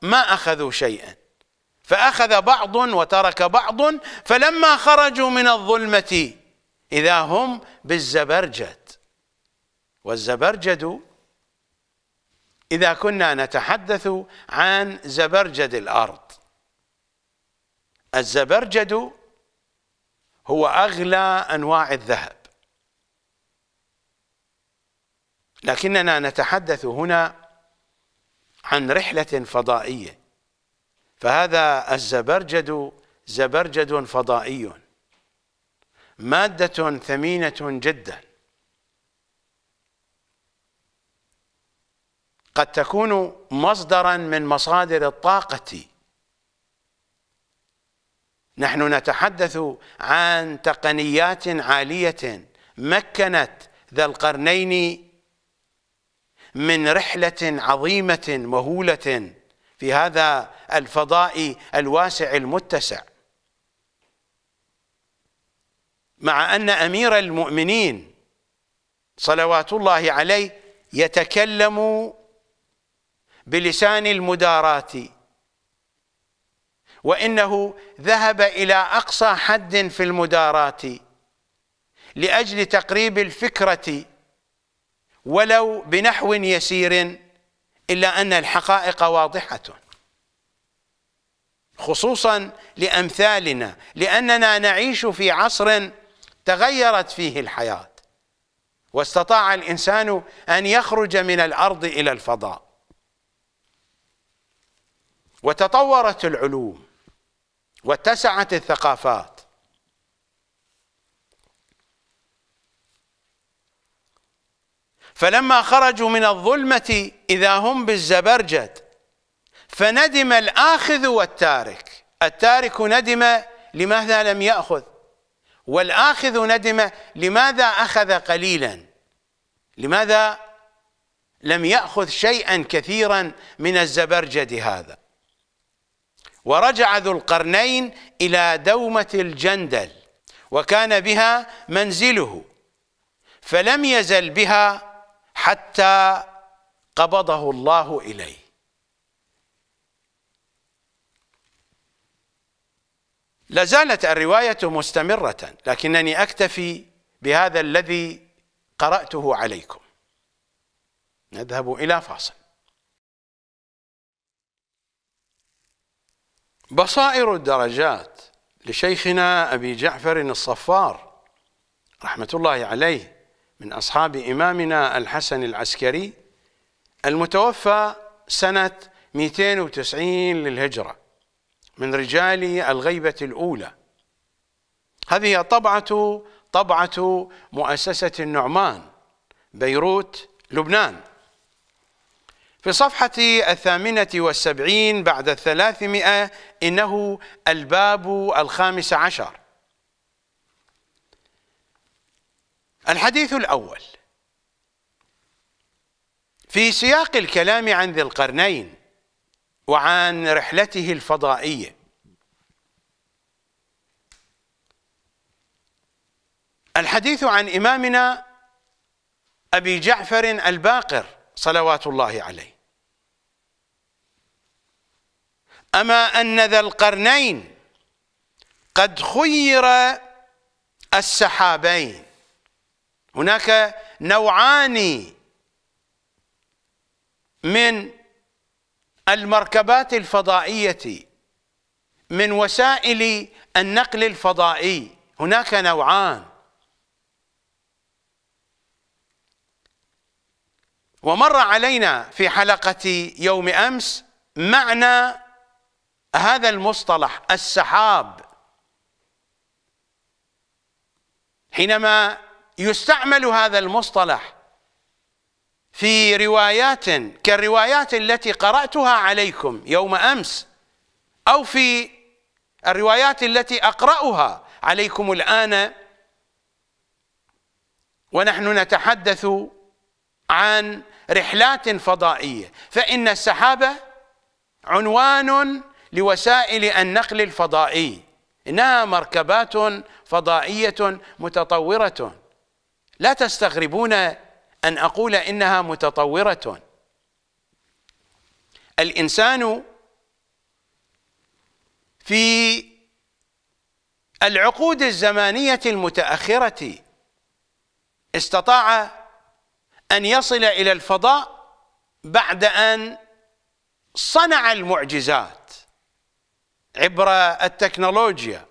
ما أخذوا شيئا فأخذ بعض وترك بعض فلما خرجوا من الظلمة إذا هم بالزبرجد والزبرجد إذا كنا نتحدث عن زبرجد الأرض الزبرجد هو أغلى أنواع الذهب لكننا نتحدث هنا عن رحلة فضائية فهذا الزبرجد زبرجد فضائي مادة ثمينة جدا قد تكون مصدرا من مصادر الطاقة نحن نتحدث عن تقنيات عالية مكنت ذا القرنين من رحلة عظيمة مهولة في هذا الفضاء الواسع المتسع مع أن أمير المؤمنين صلوات الله عليه يتكلم بلسان المدارات وانه ذهب الى اقصى حد في المدارات لاجل تقريب الفكره ولو بنحو يسير الا ان الحقائق واضحه خصوصا لامثالنا لاننا نعيش في عصر تغيرت فيه الحياه واستطاع الانسان ان يخرج من الارض الى الفضاء وتطورت العلوم واتسعت الثقافات فلما خرجوا من الظلمة إذا هم بالزبرجد فندم الآخذ والتارك التارك ندم لماذا لم يأخذ والآخذ ندم لماذا أخذ قليلا لماذا لم يأخذ شيئا كثيرا من الزبرجد هذا ورجع ذو القرنين إلى دومة الجندل وكان بها منزله فلم يزل بها حتى قبضه الله إليه لازالت الرواية مستمرة لكنني أكتفي بهذا الذي قرأته عليكم نذهب إلى فاصل بصائر الدرجات لشيخنا أبي جعفر الصفار رحمة الله عليه من أصحاب إمامنا الحسن العسكري المتوفى سنة 290 للهجرة من رجال الغيبة الأولى هذه طبعة طبعة مؤسسة النعمان بيروت لبنان في صفحة الثامنة والسبعين بعد الثلاثمائة إنه الباب الخامس عشر الحديث الأول في سياق الكلام عن ذي القرنين وعن رحلته الفضائية الحديث عن إمامنا أبي جعفر الباقر صلوات الله عليه أما أن ذا القرنين قد خير السحابين هناك نوعان من المركبات الفضائية من وسائل النقل الفضائي هناك نوعان ومر علينا في حلقة يوم أمس معنى هذا المصطلح السحاب حينما يستعمل هذا المصطلح في روايات كالروايات التي قرأتها عليكم يوم أمس أو في الروايات التي أقرأها عليكم الآن ونحن نتحدث عن رحلات فضائية فإن السحابة عنوان لوسائل النقل الفضائي إنها مركبات فضائية متطورة لا تستغربون أن أقول إنها متطورة الإنسان في العقود الزمانية المتأخرة استطاع أن يصل إلى الفضاء بعد أن صنع المعجزات عبر التكنولوجيا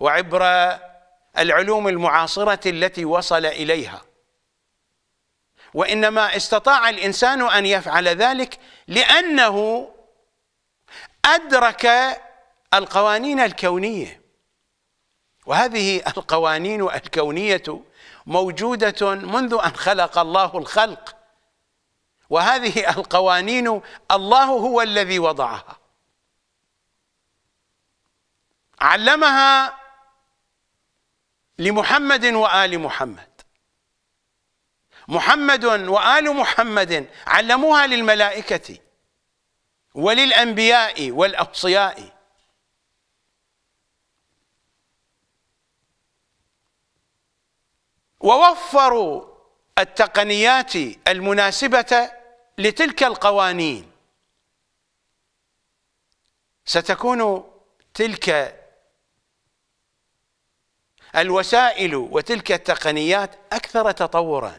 وعبر العلوم المعاصرة التي وصل إليها وإنما استطاع الإنسان أن يفعل ذلك لأنه أدرك القوانين الكونية وهذه القوانين الكونية موجودة منذ أن خلق الله الخلق وهذه القوانين الله هو الذي وضعها علمها لمحمد وآل محمد محمد وآل محمد علموها للملائكة وللأنبياء والأقصياء ووفروا التقنيات المناسبة لتلك القوانين ستكون تلك الوسائل وتلك التقنيات أكثر تطورا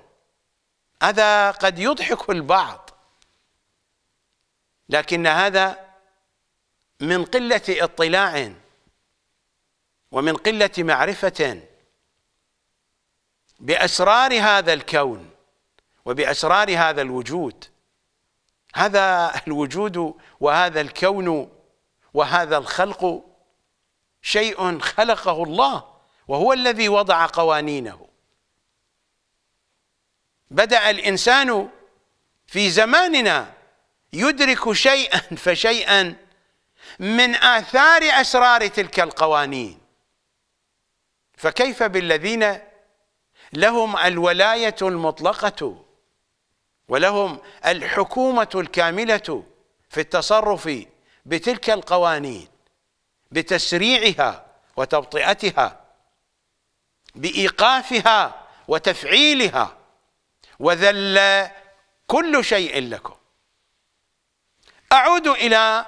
هذا قد يضحك البعض لكن هذا من قلة اطلاع ومن قلة معرفة بأسرار هذا الكون وبأسرار هذا الوجود هذا الوجود وهذا الكون وهذا الخلق شيء خلقه الله وهو الذي وضع قوانينه بدأ الإنسان في زماننا يدرك شيئا [laughs] فشيئا من آثار أسرار تلك القوانين فكيف بالذين لهم الولاية المطلقة ولهم الحكومة الكاملة في التصرف بتلك القوانين بتسريعها وتبطئتها بايقافها وتفعيلها وذل كل شيء لكم اعود الى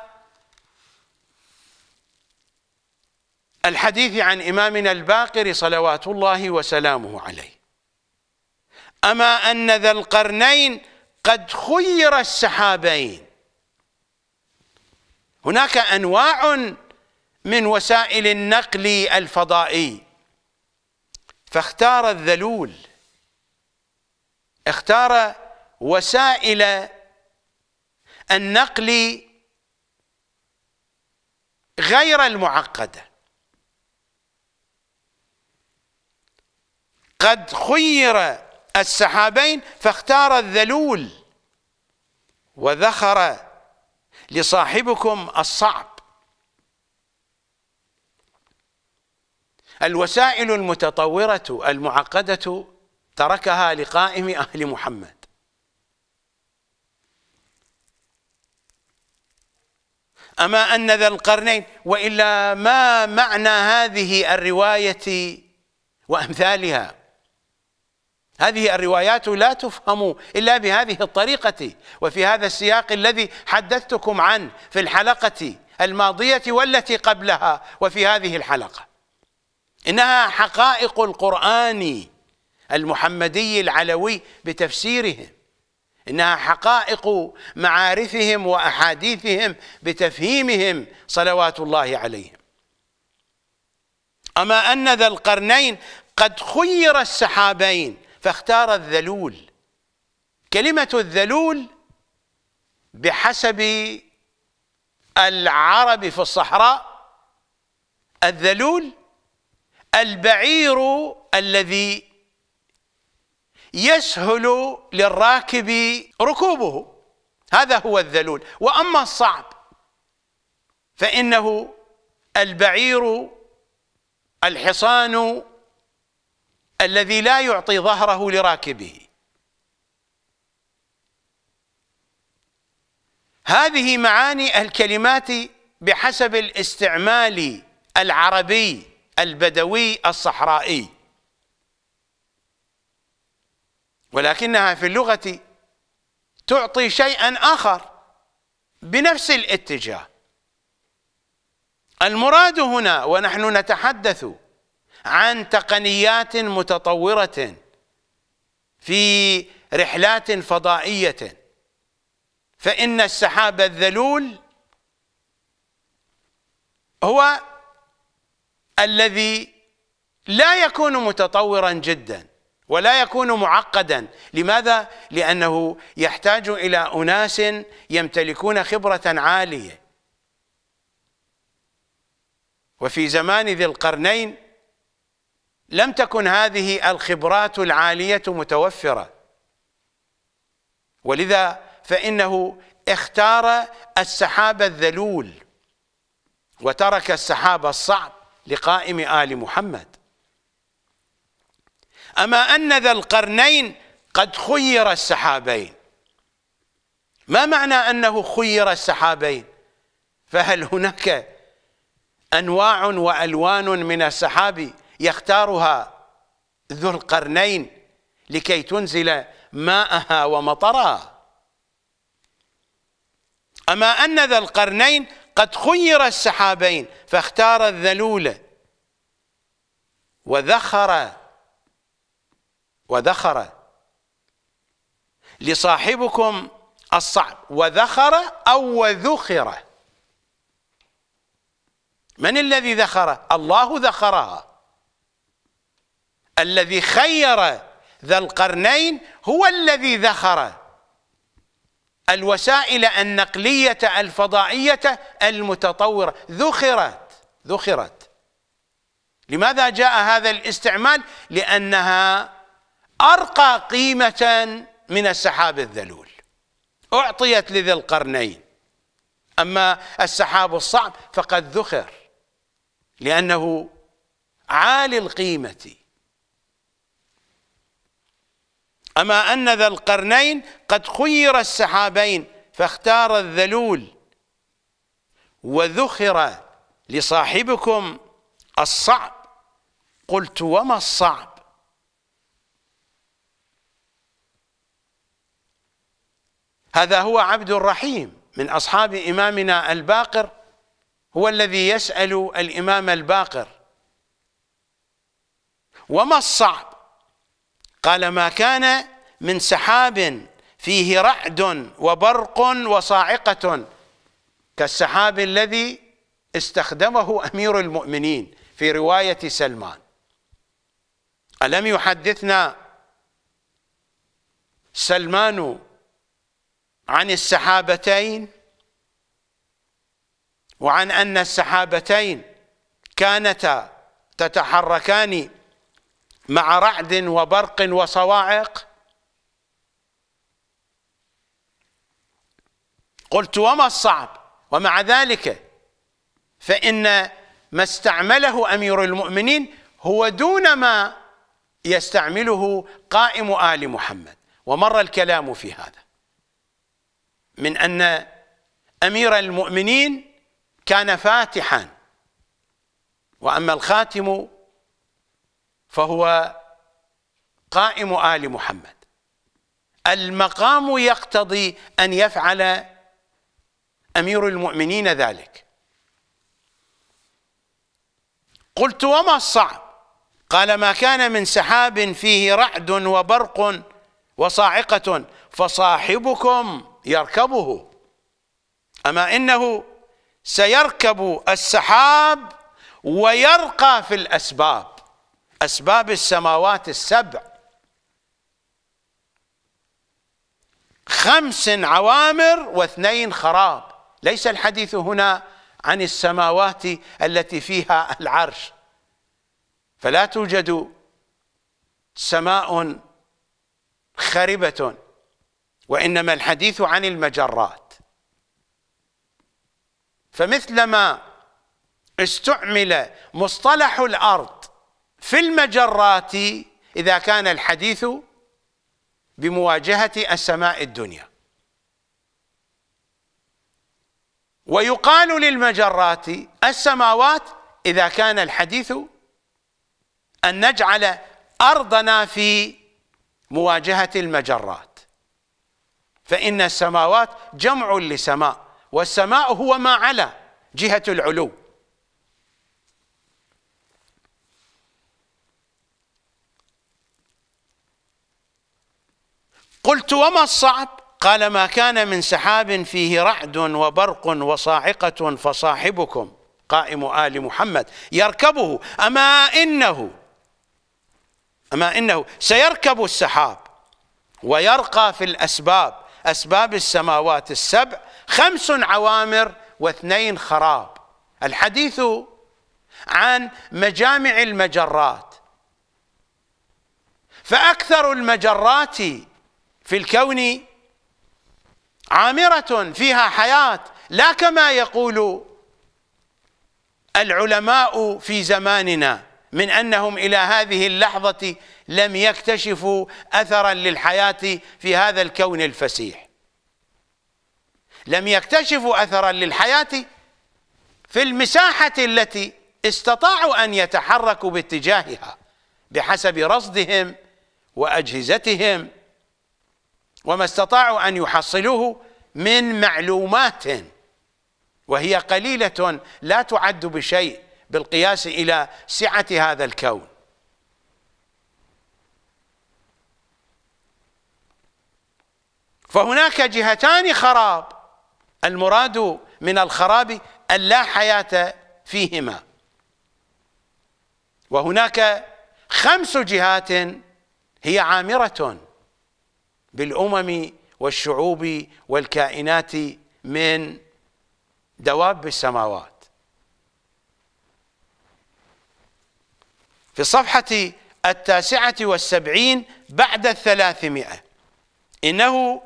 الحديث عن امامنا الباقر صلوات الله وسلامه عليه اما ان ذا القرنين قد خير السحابين هناك انواع من وسائل النقل الفضائي فاختار الذلول اختار وسائل النقل غير المعقده قد خير السحابين فاختار الذلول وذخر لصاحبكم الصعب الوسائل المتطورة المعقدة تركها لقائم أهل محمد أما أن ذا القرنين وإلا ما معنى هذه الرواية وأمثالها هذه الروايات لا تفهم إلا بهذه الطريقة وفي هذا السياق الذي حدثتكم عنه في الحلقة الماضية والتي قبلها وفي هذه الحلقة إنها حقائق القرآن المحمدي العلوي بتفسيرهم إنها حقائق معارفهم وأحاديثهم بتفهيمهم صلوات الله عليهم أما أن ذا القرنين قد خير السحابين فاختار الذلول كلمة الذلول بحسب العرب في الصحراء الذلول البعير الذي يسهل للراكب ركوبه هذا هو الذلول واما الصعب فانه البعير الحصان الذي لا يعطي ظهره لراكبه هذه معاني الكلمات بحسب الاستعمال العربي البدوي الصحرائي ولكنها في اللغة تعطي شيئا آخر بنفس الاتجاه المراد هنا ونحن نتحدث عن تقنيات متطورة في رحلات فضائية فإن السحاب الذلول هو الذي لا يكون متطورا جدا ولا يكون معقدا لماذا؟ لأنه يحتاج إلى أناس يمتلكون خبرة عالية وفي زمان ذي القرنين لم تكن هذه الخبرات العالية متوفرة ولذا فإنه اختار السحاب الذلول وترك السحاب الصعب لقائم آل محمد أما أن ذا القرنين قد خير السحابين ما معنى أنه خير السحابين فهل هناك أنواع وألوان من السحاب يختارها ذو القرنين لكي تنزل ماءها ومطرها أما أن ذا القرنين قد خير السحابين فاختار الذلول وذخر وذخر لصاحبكم الصعب وذخر أو وذخر من الذي ذخر الله ذخرها الذي خير ذا القرنين هو الذي ذخره الوسائل النقلية الفضائية المتطورة ذخرت ذخرت لماذا جاء هذا الاستعمال لأنها أرقى قيمة من السحاب الذلول أعطيت لذي القرنين أما السحاب الصعب فقد ذخر لأنه عالي القيمة أما أن ذا القرنين قد خير السحابين فاختار الذلول وذخر لصاحبكم الصعب قلت وما الصعب هذا هو عبد الرحيم من أصحاب إمامنا الباقر هو الذي يسأل الإمام الباقر وما الصعب قال ما كان من سحاب فيه رعد وبرق وصاعقة كالسحاب الذي استخدمه أمير المؤمنين في رواية سلمان ألم يحدثنا سلمان عن السحابتين وعن أن السحابتين كانتا تتحركان مع رعد وبرق وصواعق قلت وما الصعب ومع ذلك فإن ما استعمله أمير المؤمنين هو دون ما يستعمله قائم آل محمد ومر الكلام في هذا من أن أمير المؤمنين كان فاتحا وأما الخاتم فهو قائم آل محمد المقام يقتضي أن يفعل أمير المؤمنين ذلك قلت وما الصعب قال ما كان من سحاب فيه رعد وبرق وصاعقة فصاحبكم يركبه أما إنه سيركب السحاب ويرقى في الأسباب أسباب السماوات السبع خمس عوامر واثنين خراب ليس الحديث هنا عن السماوات التي فيها العرش فلا توجد سماء خربة وإنما الحديث عن المجرات فمثلما استعمل مصطلح الأرض في المجرات إذا كان الحديث بمواجهة السماء الدنيا ويقال للمجرات السماوات إذا كان الحديث أن نجعل أرضنا في مواجهة المجرات فإن السماوات جمع لسماء والسماء هو ما على جهة العلو قلت وما الصعب قال ما كان من سحاب فيه رعد وبرق وصاعقة فصاحبكم قائم آل محمد يركبه أما إنه أما إنه سيركب السحاب ويرقى في الأسباب أسباب السماوات السبع خمس عوامر واثنين خراب الحديث عن مجامع المجرات فأكثر المجرات في الكون عامرة فيها حياة لا كما يقول العلماء في زماننا من أنهم إلى هذه اللحظة لم يكتشفوا أثرا للحياة في هذا الكون الفسيح لم يكتشفوا أثرا للحياة في المساحة التي استطاعوا أن يتحركوا باتجاهها بحسب رصدهم وأجهزتهم وما استطاعوا أن يحصلوه من معلومات وهي قليلة لا تعد بشيء بالقياس إلى سعة هذا الكون فهناك جهتان خراب المراد من الخراب أن لا حياة فيهما وهناك خمس جهات هي عامرة بالامم والشعوب والكائنات من دواب السماوات في الصفحة التاسعة والسبعين بعد الثلاثمائة إنه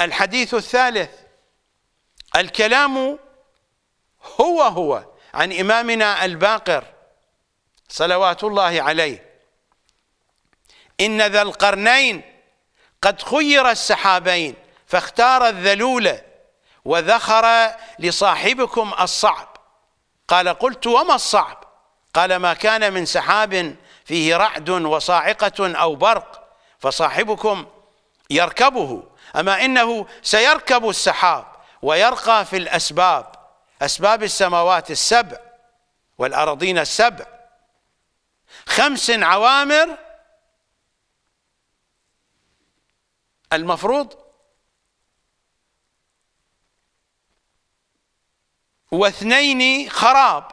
الحديث الثالث الكلام هو هو عن إمامنا الباقر صلوات الله عليه إن ذا القرنين قد خير السحابين فاختار الذلول وذخر لصاحبكم الصعب قال قلت وما الصعب قال ما كان من سحاب فيه رعد وصاعقة أو برق فصاحبكم يركبه أما إنه سيركب السحاب ويرقى في الأسباب أسباب السماوات السبع والأرضين السبع خمس عوامر المفروض واثنين خراب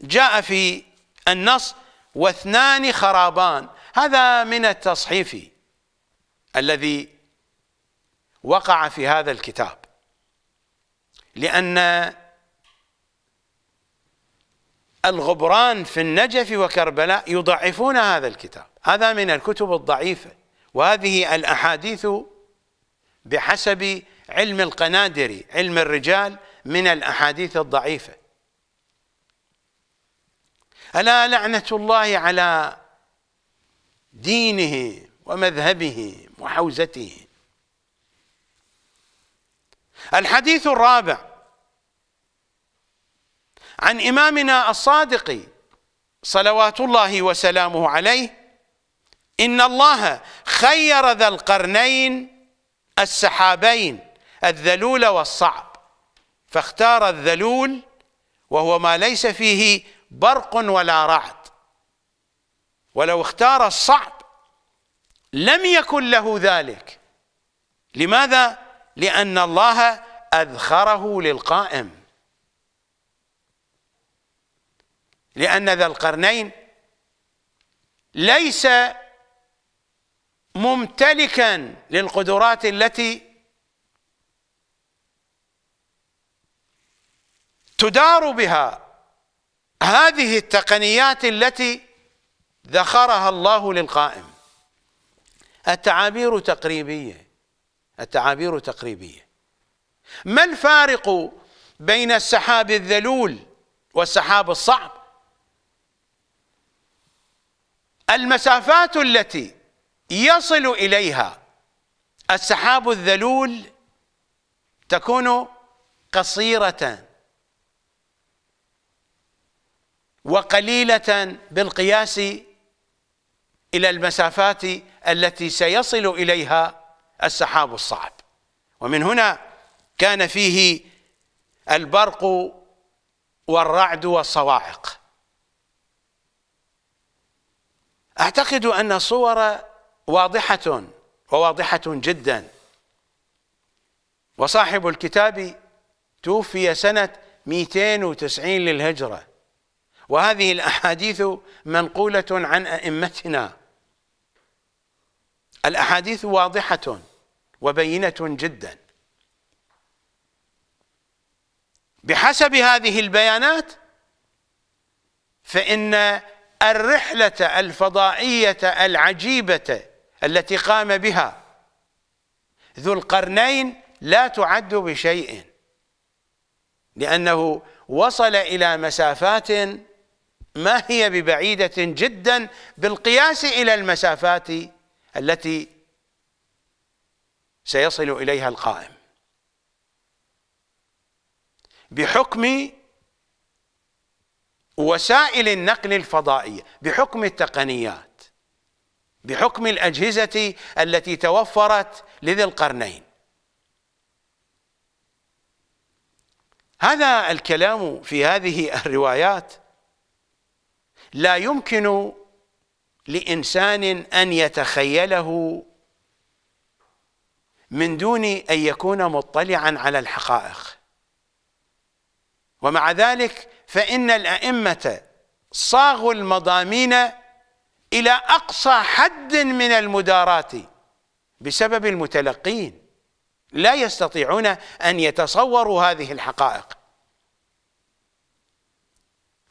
جاء في النص واثنان خرابان هذا من التصحيف الذي وقع في هذا الكتاب لأن الغبران في النجف وكربلاء يضعفون هذا الكتاب هذا من الكتب الضعيفه وهذه الأحاديث بحسب علم القنادري علم الرجال من الأحاديث الضعيفة ألا لعنة الله على دينه ومذهبه وحوزته الحديث الرابع عن إمامنا الصادق صلوات الله وسلامه عليه إن الله خير ذا القرنين السحابين الذلول والصعب فاختار الذلول وهو ما ليس فيه برق ولا رعد ولو اختار الصعب لم يكن له ذلك لماذا؟ لأن الله أذخره للقائم لأن ذا القرنين ليس ممتلكا للقدرات التي تدار بها هذه التقنيات التي ذخرها الله للقائم التعابير تقريبية التعابير تقريبية ما الفارق بين السحاب الذلول والسحاب الصعب المسافات التي يصل إليها السحاب الذلول تكون قصيرة وقليلة بالقياس إلى المسافات التي سيصل إليها السحاب الصعب ومن هنا كان فيه البرق والرعد والصواعق أعتقد أن صور واضحة وواضحة جدا وصاحب الكتاب توفي سنة 290 للهجرة وهذه الأحاديث منقولة عن أئمتنا الأحاديث واضحة وبينة جدا بحسب هذه البيانات فإن الرحلة الفضائية العجيبة التي قام بها ذو القرنين لا تعد بشيء لأنه وصل إلى مسافات ما هي ببعيدة جدا بالقياس إلى المسافات التي سيصل إليها القائم بحكم وسائل النقل الفضائية بحكم التقنيات بحكم الأجهزة التي توفرت لذي القرنين هذا الكلام في هذه الروايات لا يمكن لإنسان أن يتخيله من دون أن يكون مطلعا على الحقائق ومع ذلك فإن الأئمة صاغوا المضامين إلى أقصى حد من المداراة بسبب المتلقين لا يستطيعون أن يتصوروا هذه الحقائق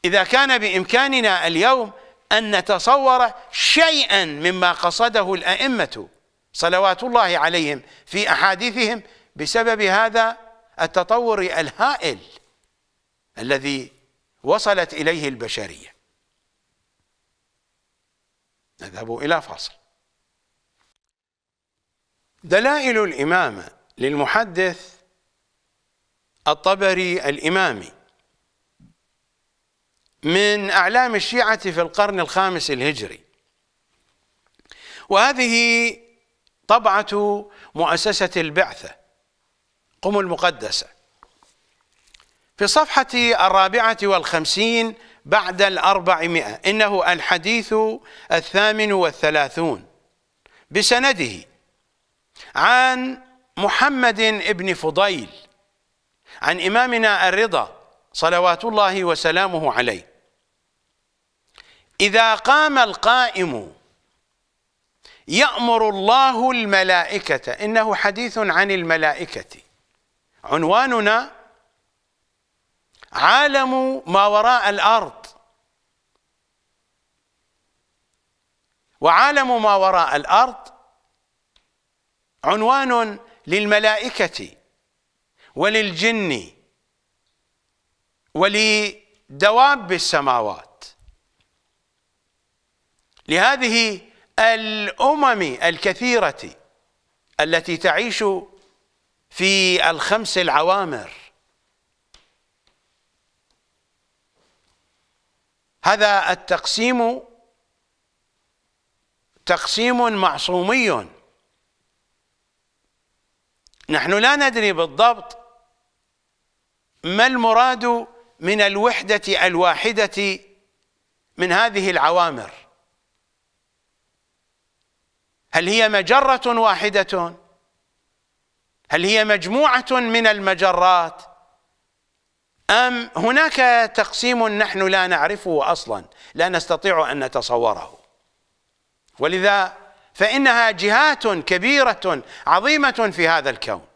إذا كان بإمكاننا اليوم أن نتصور شيئا مما قصده الأئمة صلوات الله عليهم في أحاديثهم بسبب هذا التطور الهائل الذي وصلت إليه البشرية نذهب إلى فاصل دلائل الإمامة للمحدث الطبري الإمامي من أعلام الشيعة في القرن الخامس الهجري وهذه طبعة مؤسسة البعثة قم المقدسة في صفحة الرابعة والخمسين بعد الأربعمائة إنه الحديث الثامن والثلاثون بسنده عن محمد بن فضيل عن إمامنا الرضا صلوات الله وسلامه عليه إذا قام القائم يأمر الله الملائكة إنه حديث عن الملائكة عنواننا عالم ما وراء الارض وعالم ما وراء الارض عنوان للملائكه وللجن ولدواب السماوات لهذه الامم الكثيره التي تعيش في الخمس العوامر هذا التقسيم تقسيم معصومي نحن لا ندري بالضبط ما المراد من الوحدة الواحدة من هذه العوامر هل هي مجرة واحدة؟ هل هي مجموعة من المجرات؟ أم هناك تقسيم نحن لا نعرفه أصلا لا نستطيع أن نتصوره ولذا فإنها جهات كبيرة عظيمة في هذا الكون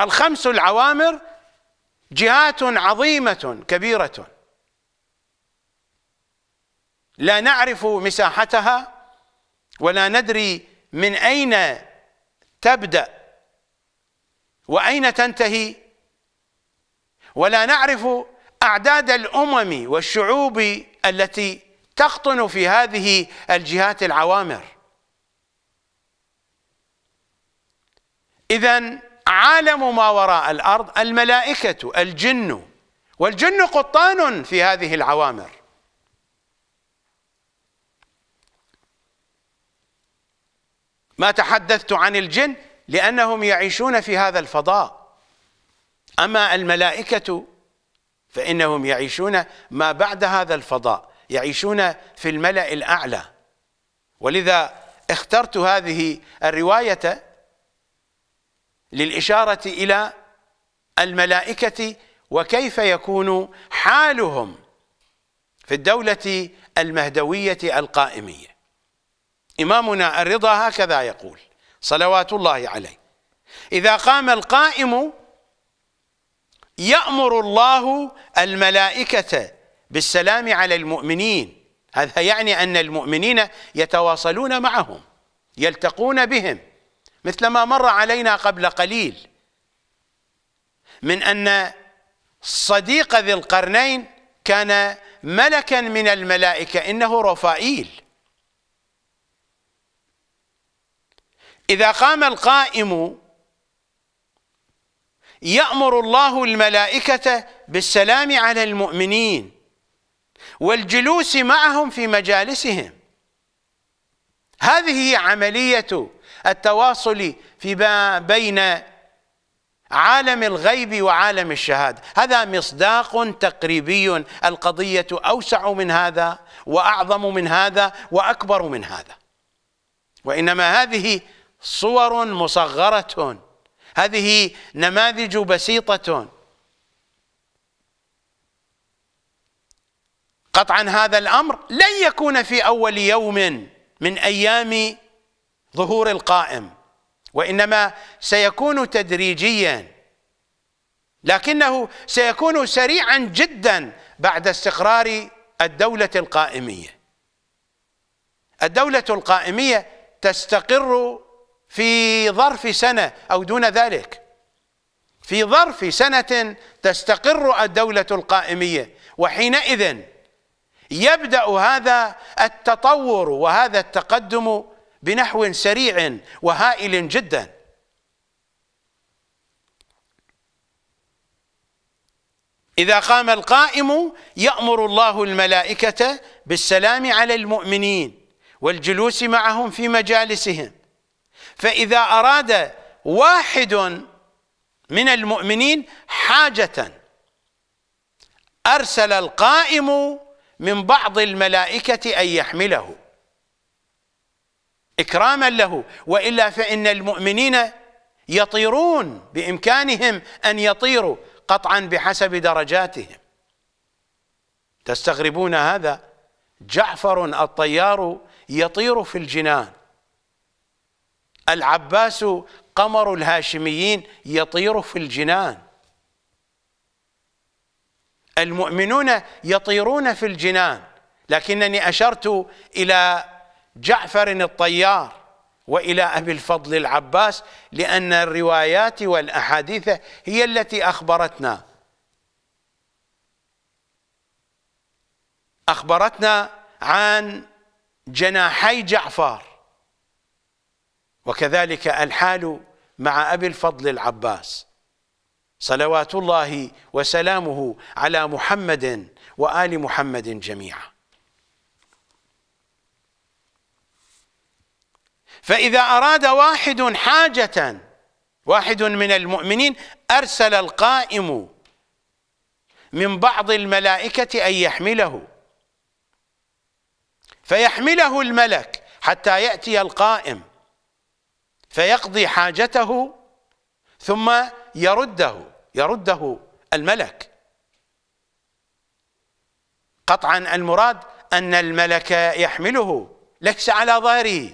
الخمس العوامر جهات عظيمة كبيرة لا نعرف مساحتها ولا ندري من أين تبدأ واين تنتهي ولا نعرف اعداد الامم والشعوب التي تقطن في هذه الجهات العوامر اذا عالم ما وراء الارض الملائكه الجن والجن قطان في هذه العوامر ما تحدثت عن الجن لأنهم يعيشون في هذا الفضاء أما الملائكة فإنهم يعيشون ما بعد هذا الفضاء يعيشون في الملأ الأعلى ولذا اخترت هذه الرواية للإشارة إلى الملائكة وكيف يكون حالهم في الدولة المهدوية القائمية إمامنا الرضا هكذا يقول صلوات الله عليه إذا قام القائم يأمر الله الملائكة بالسلام على المؤمنين هذا يعني أن المؤمنين يتواصلون معهم يلتقون بهم مثل ما مر علينا قبل قليل من أن صديق ذي القرنين كان ملكا من الملائكة إنه رفائيل إذا قام القائم يأمر الله الملائكة بالسلام على المؤمنين والجلوس معهم في مجالسهم هذه هي عملية التواصل في بين عالم الغيب وعالم الشهادة هذا مصداق تقريبي القضية أوسع من هذا وأعظم من هذا وأكبر من هذا وإنما هذه صور مصغرة هذه نماذج بسيطة قطعا هذا الأمر لن يكون في أول يوم من أيام ظهور القائم وإنما سيكون تدريجيا لكنه سيكون سريعا جدا بعد استقرار الدولة القائمية الدولة القائمية تستقر في ظرف سنة أو دون ذلك في ظرف سنة تستقر الدولة القائمية وحينئذ يبدأ هذا التطور وهذا التقدم بنحو سريع وهائل جدا إذا قام القائم يأمر الله الملائكة بالسلام على المؤمنين والجلوس معهم في مجالسهم فإذا أراد واحد من المؤمنين حاجة أرسل القائم من بعض الملائكة أن يحمله إكراما له وإلا فإن المؤمنين يطيرون بإمكانهم أن يطيروا قطعا بحسب درجاتهم تستغربون هذا جعفر الطيار يطير في الجنان العباس قمر الهاشميين يطير في الجنان المؤمنون يطيرون في الجنان لكنني أشرت إلى جعفر الطيار وإلى أبي الفضل العباس لأن الروايات والأحاديث هي التي أخبرتنا أخبرتنا عن جناحي جعفر وكذلك الحال مع أبي الفضل العباس صلوات الله وسلامه على محمد وآل محمد جميعا فإذا أراد واحد حاجة واحد من المؤمنين أرسل القائم من بعض الملائكة أن يحمله فيحمله الملك حتى يأتي القائم فيقضي حاجته ثم يرده يرده الملك قطعا المراد أن الملك يحمله ليس على ظهره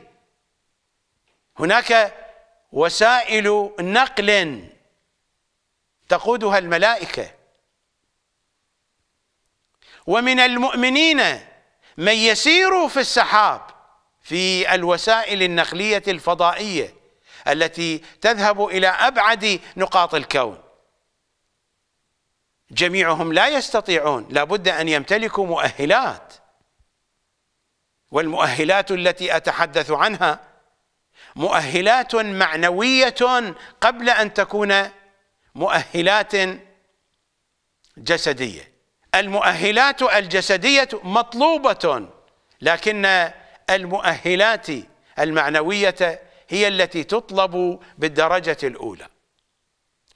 هناك وسائل نقل تقودها الملائكة ومن المؤمنين من يسير في السحاب في الوسائل النقلية الفضائية التي تذهب إلى أبعد نقاط الكون جميعهم لا يستطيعون لابد أن يمتلكوا مؤهلات والمؤهلات التي أتحدث عنها مؤهلات معنوية قبل أن تكون مؤهلات جسدية المؤهلات الجسدية مطلوبة لكن المؤهلات المعنوية هي التي تطلب بالدرجة الأولى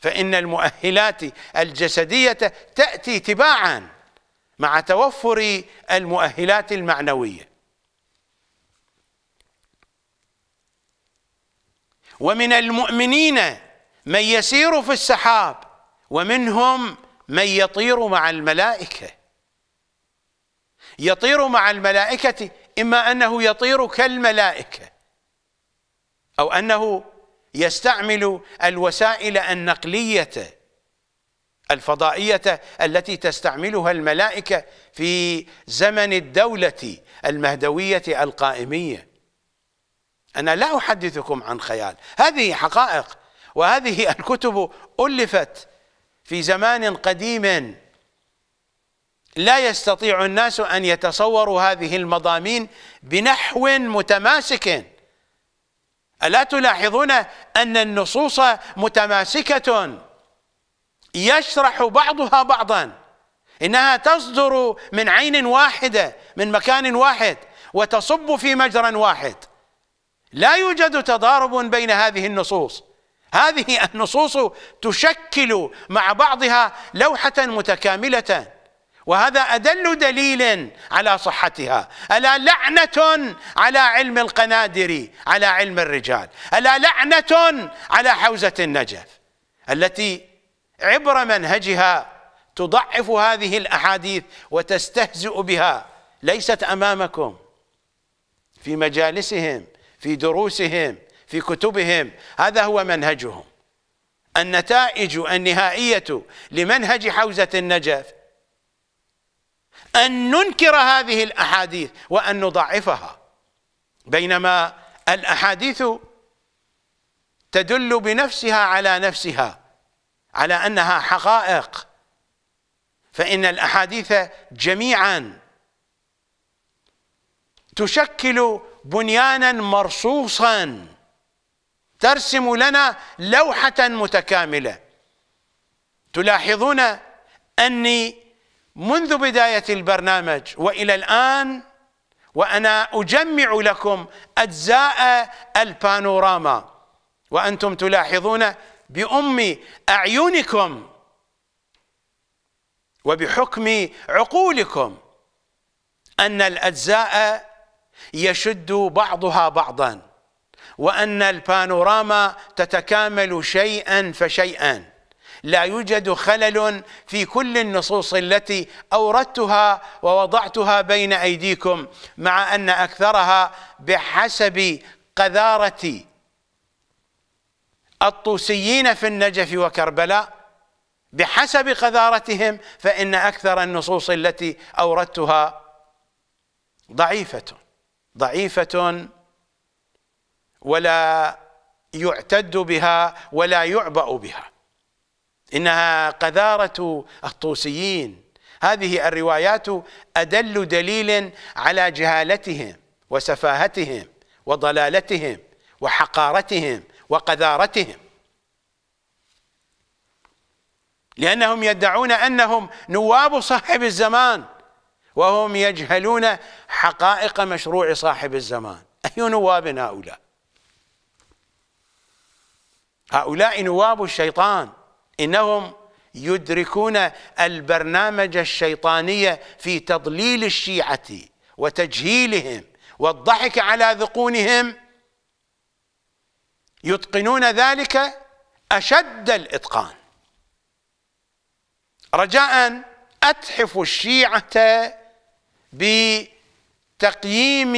فإن المؤهلات الجسدية تأتي تباعا مع توفر المؤهلات المعنوية ومن المؤمنين من يسير في السحاب ومنهم من يطير مع الملائكة يطير مع الملائكة إما أنه يطير كالملائكة أو أنه يستعمل الوسائل النقلية الفضائية التي تستعملها الملائكة في زمن الدولة المهدوية القائمية أنا لا أحدثكم عن خيال هذه حقائق وهذه [laughs] الكتب ألفت في زمان قديم لا يستطيع الناس أن يتصوروا هذه المضامين بنحو متماسك ألا تلاحظون أن النصوص متماسكة يشرح بعضها بعضا إنها تصدر من عين واحدة من مكان واحد وتصب في مجرى واحد لا يوجد تضارب بين هذه النصوص هذه النصوص تشكل مع بعضها لوحة متكاملة وهذا أدل دليل على صحتها ألا لعنة على علم القنادر على علم الرجال ألا لعنة على حوزة النجف التي عبر منهجها تضعف هذه الأحاديث وتستهزئ بها ليست أمامكم في مجالسهم في دروسهم في كتبهم هذا هو منهجهم النتائج النهائية لمنهج حوزة النجف أن ننكر هذه الأحاديث وأن نضعفها بينما الأحاديث تدل بنفسها على نفسها على أنها حقائق فإن الأحاديث جميعا تشكل بنيانا مرصوصا ترسم لنا لوحة متكاملة تلاحظون أني منذ بداية البرنامج وإلى الآن وأنا أجمع لكم أجزاء البانوراما وأنتم تلاحظون بأم أعينكم وبحكم عقولكم أن الأجزاء يشد بعضها بعضا وأن البانوراما تتكامل شيئا فشيئا لا يوجد خلل في كل النصوص التي اوردتها ووضعتها بين ايديكم مع ان اكثرها بحسب قذاره الطوسيين في النجف وكربلاء بحسب قذارتهم فان اكثر النصوص التي اوردتها ضعيفه ضعيفه ولا يعتد بها ولا يعبأ بها إنها قذارة الطوسيين هذه الروايات أدل دليل على جهالتهم وسفاهتهم وضلالتهم وحقارتهم وقذارتهم لأنهم يدعون أنهم نواب صاحب الزمان وهم يجهلون حقائق مشروع صاحب الزمان أي نواب هؤلاء هؤلاء نواب الشيطان إنهم يدركون البرنامج الشيطاني في تضليل الشيعة وتجهيلهم والضحك على ذقونهم يتقنون ذلك أشد الإتقان رجاء أتحف الشيعة بتقييم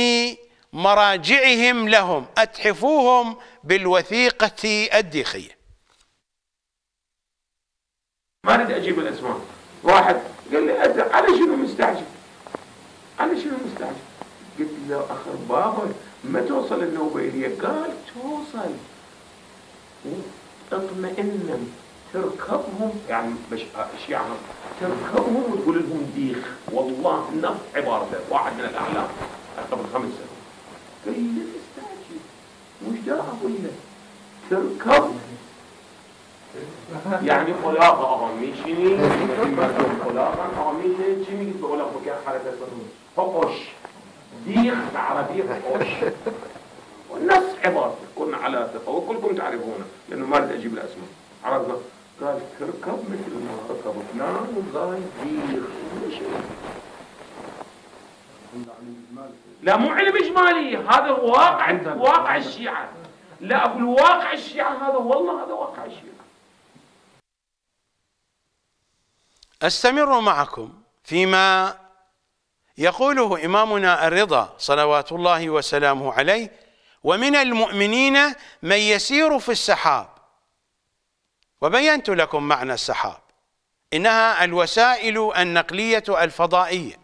مراجعهم لهم أتحفوهم بالوثيقة الديخية ما اريد اجيب الاسماء واحد قال لي أزل. على شنو مستعجل على شنو مستعجل قلت له اخر بابا ما توصل النوبه الي قال توصل اطمئن تركبهم يعني بش... شيعهم تركبهم وتقول لهم ديخ والله نف عبارته واحد من الاعلام قبل خمس سنوات قال لي مستعجل وش دا اقول لك تركب یعنی خلاق آقا میشینی خلاقا آقا میشه چی میگید به خلاق بکن حرکتتون فقش ديخ عربية فقش والنص عبارة كنا على ثقة وكلكم تعرفونه لأنه ما بدي أجيب الأسماء عرفنا قال تركب مثل ما ركب فلان وقال ديخ لا مو علم إجمالي هذا واقع واقع الشيعة لا أقول واقع الشيعة هذا والله هذا واقع الشيعة استمر معكم فيما يقوله امامنا الرضا صلوات الله وسلامه عليه ومن المؤمنين من يسير في السحاب وبينت لكم معنى السحاب انها الوسائل النقليه الفضائيه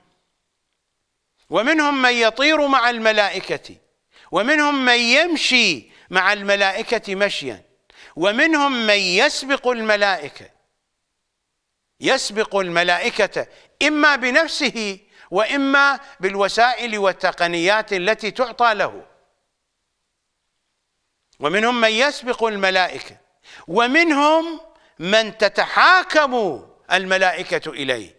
ومنهم من يطير مع الملائكه ومنهم من يمشي مع الملائكه مشيا ومنهم من يسبق الملائكه يسبق الملائكة إما بنفسه وإما بالوسائل والتقنيات التي تعطى له ومنهم من يسبق الملائكة ومنهم من تتحاكم الملائكة إليه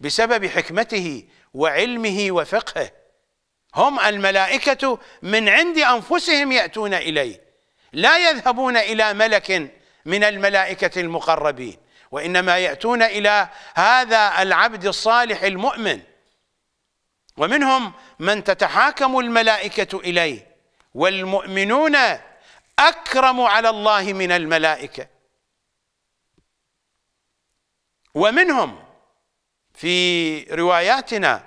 بسبب حكمته وعلمه وفقهه هم الملائكة من عند أنفسهم يأتون إليه لا يذهبون إلى ملك من الملائكة المقربين وإنما يأتون إلى هذا العبد الصالح المؤمن ومنهم من تتحاكم الملائكة إليه والمؤمنون أكرم على الله من الملائكة ومنهم في رواياتنا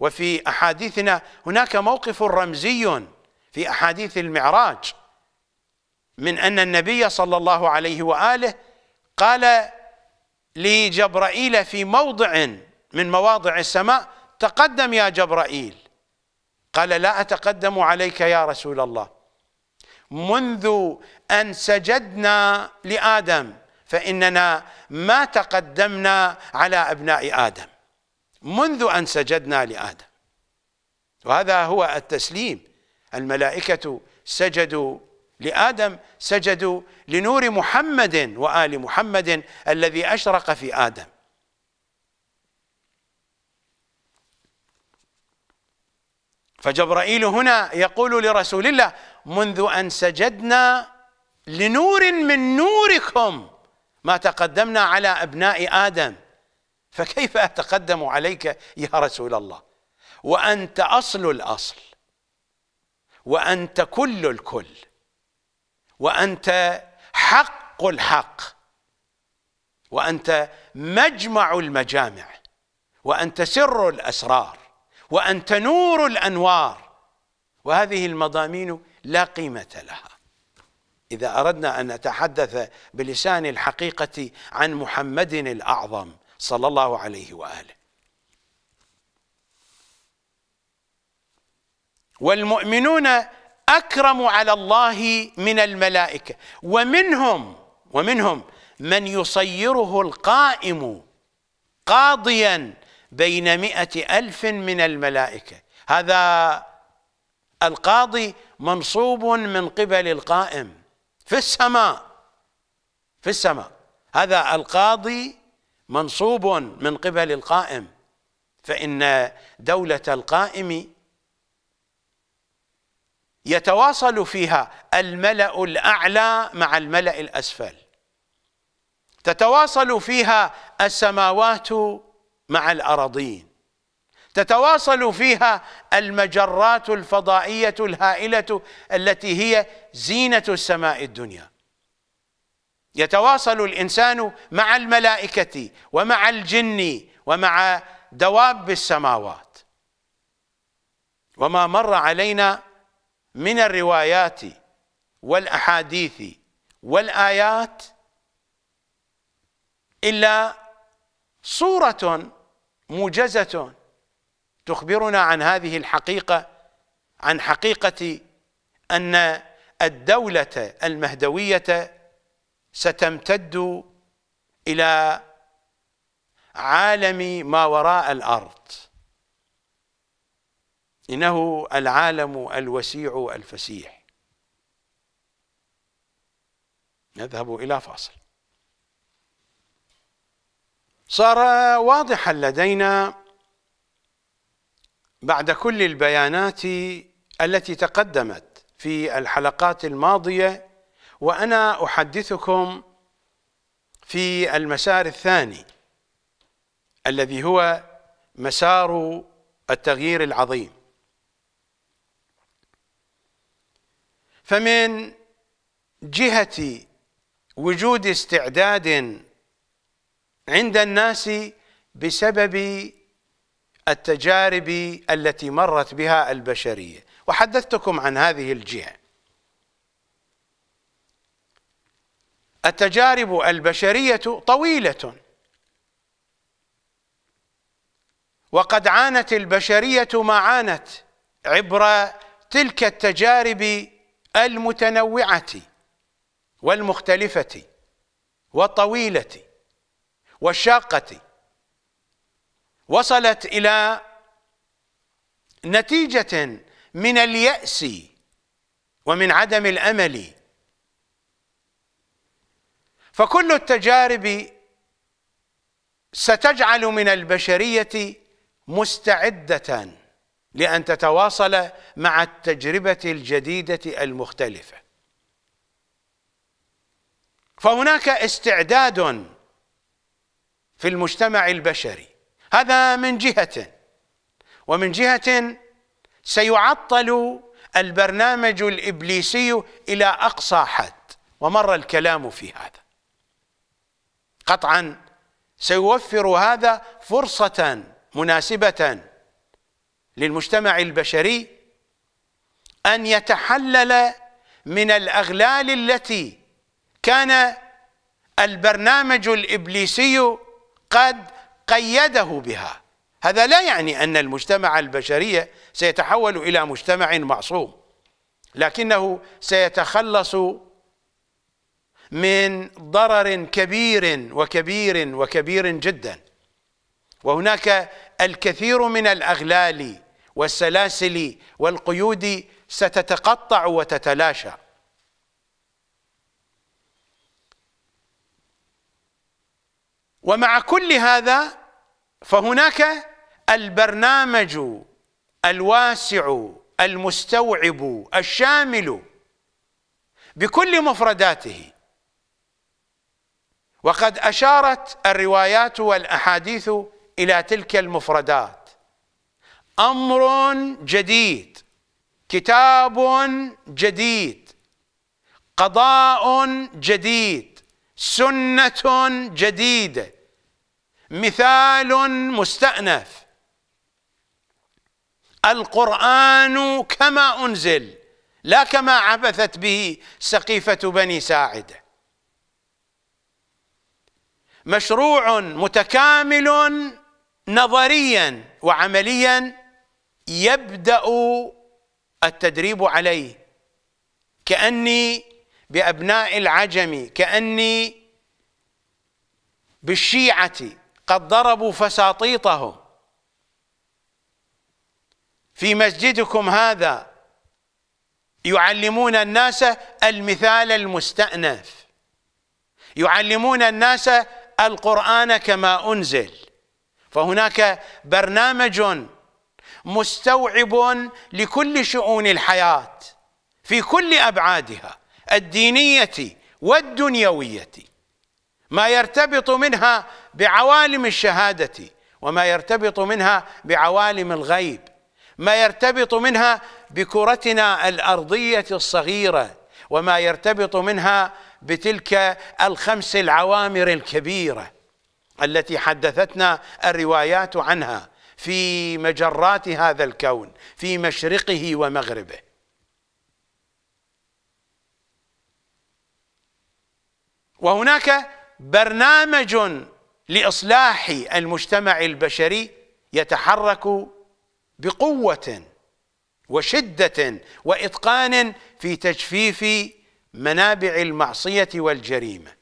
وفي أحاديثنا هناك موقف رمزي في أحاديث المعراج من أن النبي صلى الله عليه وآله قال لجبرائيل في موضع من مواضع السماء تقدم يا جبرائيل قال لا أتقدم عليك يا رسول الله منذ أن سجدنا لآدم فإننا ما تقدمنا على أبناء آدم منذ أن سجدنا لآدم وهذا هو التسليم الملائكة سجدوا لآدم سجدوا لنور محمد وآل محمد الذي أشرق في آدم فجبرائيل هنا يقول لرسول الله منذ أن سجدنا لنور من نوركم ما تقدمنا على أبناء آدم فكيف أتقدم عليك يا رسول الله وأنت أصل الأصل وأنت كل الكل وأنت حق الحق وأنت مجمع المجامع وأنت سر الأسرار وأنت نور الأنوار وهذه المضامين لا قيمة لها إذا أردنا أن نتحدث بلسان الحقيقة عن محمد الأعظم صلى الله عليه وآله والمؤمنون أكرم على الله من الملائكة ومنهم ومنهم من يصيره القائم قاضيا بين مئة ألف من الملائكة هذا القاضي منصوب من قبل القائم في السماء في السماء هذا القاضي منصوب من قبل القائم فإن دولة القائم يتواصل فيها الملأ الأعلى مع الملأ الأسفل تتواصل فيها السماوات مع الأراضين تتواصل فيها المجرات الفضائية الهائلة التي هي زينة السماء الدنيا يتواصل الإنسان مع الملائكة ومع الجن ومع دواب السماوات وما مر علينا من الروايات والأحاديث والآيات إلا صورة موجزة تخبرنا عن هذه الحقيقة عن حقيقة أن الدولة المهدوية ستمتد إلى عالم ما وراء الأرض إنه العالم الوسيع الفسيح نذهب إلى فاصل صار واضحا لدينا بعد كل البيانات التي تقدمت في الحلقات الماضية وأنا أحدثكم في المسار الثاني الذي هو مسار التغيير العظيم فمن جهة وجود استعداد عند الناس بسبب التجارب التي مرت بها البشرية وحدثتكم عن هذه الجهة التجارب البشرية طويلة وقد عانت البشرية ما عانت عبر تلك التجارب المتنوعة والمختلفة والطويلة والشاقة وصلت إلى نتيجة من اليأس ومن عدم الأمل فكل التجارب ستجعل من البشرية مستعدة لأن تتواصل مع التجربة الجديدة المختلفة فهناك استعداد في المجتمع البشري هذا من جهة ومن جهة سيعطل البرنامج الإبليسي إلى أقصى حد ومر الكلام في هذا قطعا سيوفر هذا فرصة مناسبة للمجتمع البشري أن يتحلل من الأغلال التي كان البرنامج الإبليسي قد قيده بها هذا لا يعني أن المجتمع البشري سيتحول إلى مجتمع معصوم لكنه سيتخلص من ضرر كبير وكبير وكبير جدا وهناك الكثير من الأغلال والسلاسل والقيود ستتقطع وتتلاشى ومع كل هذا فهناك البرنامج الواسع المستوعب الشامل بكل مفرداته وقد اشارت الروايات والاحاديث الى تلك المفردات امر جديد كتاب جديد قضاء جديد سنه جديده مثال مستانف القران كما انزل لا كما عبثت به سقيفه بني ساعده مشروع متكامل نظريا وعمليا يبدأ التدريب عليه كأني بأبناء العجم كأني بالشيعة قد ضربوا فساطيطهم في مسجدكم هذا يعلمون الناس المثال المستأنف يعلمون الناس القرآن كما أنزل فهناك برنامج مستوعب لكل شؤون الحياه في كل ابعادها الدينيه والدنيويه ما يرتبط منها بعوالم الشهاده وما يرتبط منها بعوالم الغيب ما يرتبط منها بكرتنا الارضيه الصغيره وما يرتبط منها بتلك الخمس العوامر الكبيره التي حدثتنا الروايات عنها في مجرات هذا الكون في مشرقه ومغربه وهناك برنامج لاصلاح المجتمع البشري يتحرك بقوه وشده واتقان في تجفيف منابع المعصيه والجريمه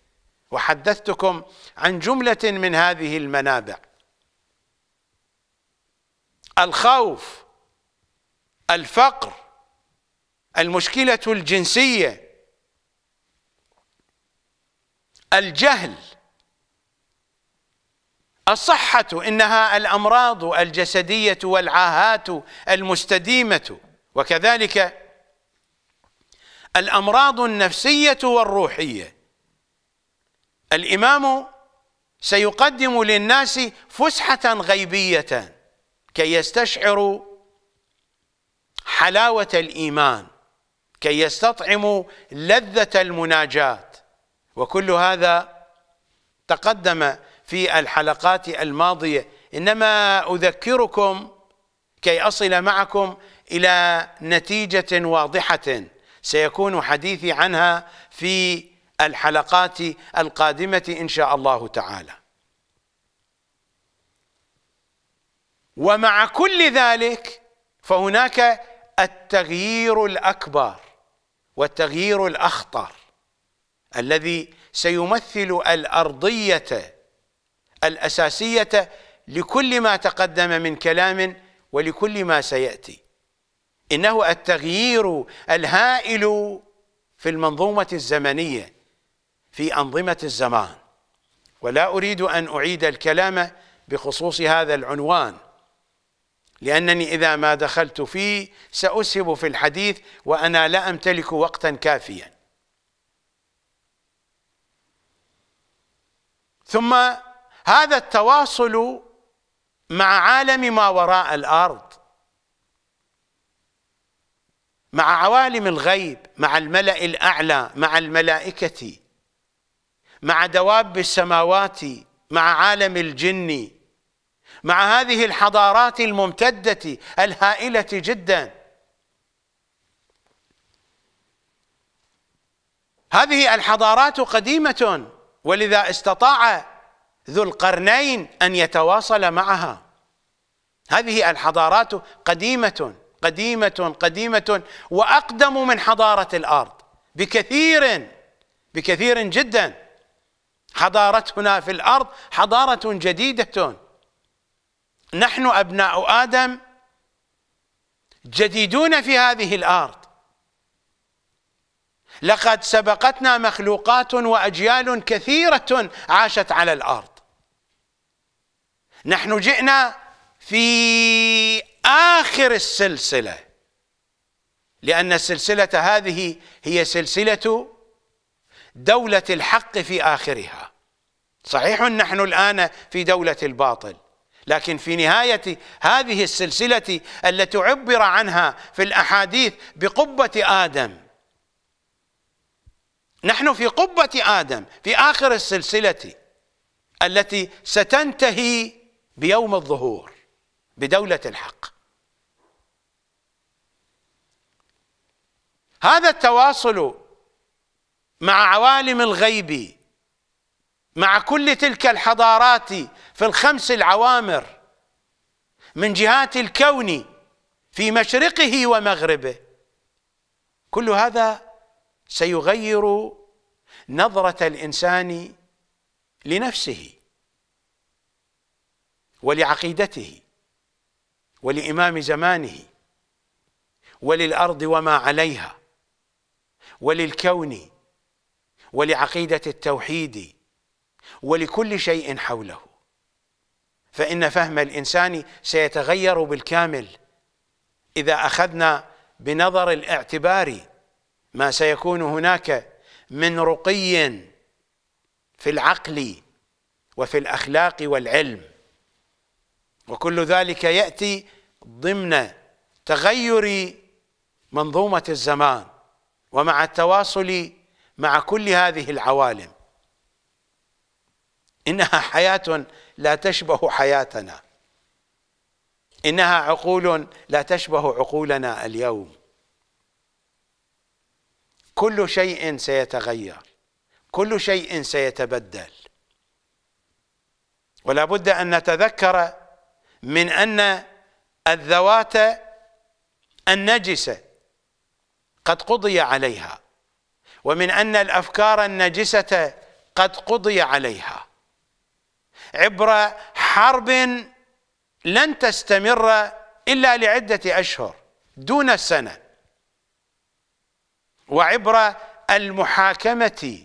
وحدثتكم عن جمله من هذه المنابع الخوف الفقر المشكلة الجنسية الجهل الصحة إنها الأمراض الجسدية والعاهات المستديمة وكذلك الأمراض النفسية والروحية الإمام سيقدم للناس فسحة غيبية كي يستشعروا حلاوة الإيمان كي يستطعموا لذة المناجاة وكل هذا تقدم في الحلقات الماضية إنما أذكركم كي أصل معكم إلى نتيجة واضحة سيكون حديثي عنها في الحلقات القادمة إن شاء الله تعالى ومع كل ذلك فهناك التغيير الأكبر والتغيير الأخطر الذي سيمثل الأرضية الأساسية لكل ما تقدم من كلام ولكل ما سيأتي إنه التغيير الهائل في المنظومة الزمنية في أنظمة الزمان ولا أريد أن أعيد الكلام بخصوص هذا العنوان لأنني إذا ما دخلت فيه سأسهب في الحديث وأنا لا أمتلك وقتا كافيا ثم هذا التواصل مع عالم ما وراء الأرض مع عوالم الغيب مع الملأ الأعلى مع الملائكة مع دواب السماوات مع عالم الجن مع هذه الحضارات الممتدة الهائلة جدا هذه الحضارات قديمة ولذا استطاع ذو القرنين أن يتواصل معها هذه الحضارات قديمة قديمة قديمة وأقدم من حضارة الأرض بكثير بكثير جدا حضارتنا في الأرض حضارة جديدة نحن أبناء آدم جديدون في هذه الأرض لقد سبقتنا مخلوقات وأجيال كثيرة عاشت على الأرض نحن جئنا في آخر السلسلة لأن السلسلة هذه هي سلسلة دولة الحق في آخرها صحيح نحن الآن في دولة الباطل لكن في نهاية هذه السلسلة التي عبر عنها في الأحاديث بقبة آدم نحن في قبة آدم في آخر السلسلة التي ستنتهي بيوم الظهور بدولة الحق هذا التواصل مع عوالم الغيب مع كل تلك الحضارات في الخمس العوامر من جهات الكون في مشرقه ومغربه كل هذا سيغير نظرة الإنسان لنفسه ولعقيدته ولإمام زمانه وللأرض وما عليها وللكون ولعقيدة التوحيد ولكل شيء حوله فإن فهم الإنسان سيتغير بالكامل إذا أخذنا بنظر الاعتبار ما سيكون هناك من رقي في العقل وفي الأخلاق والعلم وكل ذلك يأتي ضمن تغير منظومة الزمان ومع التواصل مع كل هذه العوالم إنها حياة لا تشبه حياتنا إنها عقول لا تشبه عقولنا اليوم كل شيء سيتغير كل شيء سيتبدل ولا بد أن نتذكر من أن الذوات النجسة قد قضي عليها ومن أن الأفكار النجسة قد قضي عليها عبر حرب لن تستمر إلا لعدة أشهر دون السنة وعبر المحاكمة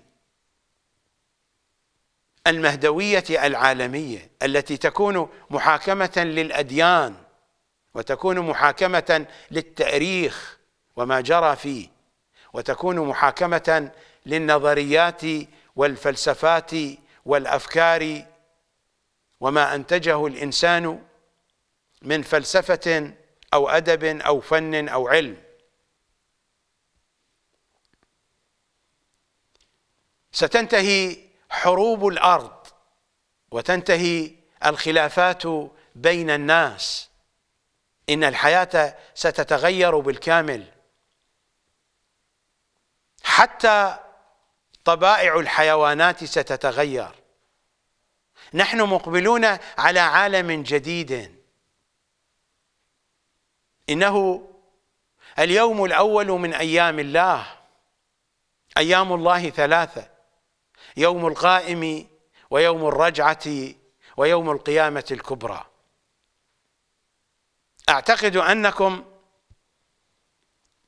المهدوية العالمية التي تكون محاكمة للأديان وتكون محاكمة للتاريخ وما جرى فيه وتكون محاكمة للنظريات والفلسفات والأفكار وما أنتجه الإنسان من فلسفة أو أدب أو فن أو علم ستنتهي حروب الأرض وتنتهي الخلافات بين الناس إن الحياة ستتغير بالكامل حتى طبائع الحيوانات ستتغير نحن مقبلون على عالم جديد إنه اليوم الأول من أيام الله أيام الله ثلاثة يوم القائم ويوم الرجعة ويوم القيامة الكبرى أعتقد أنكم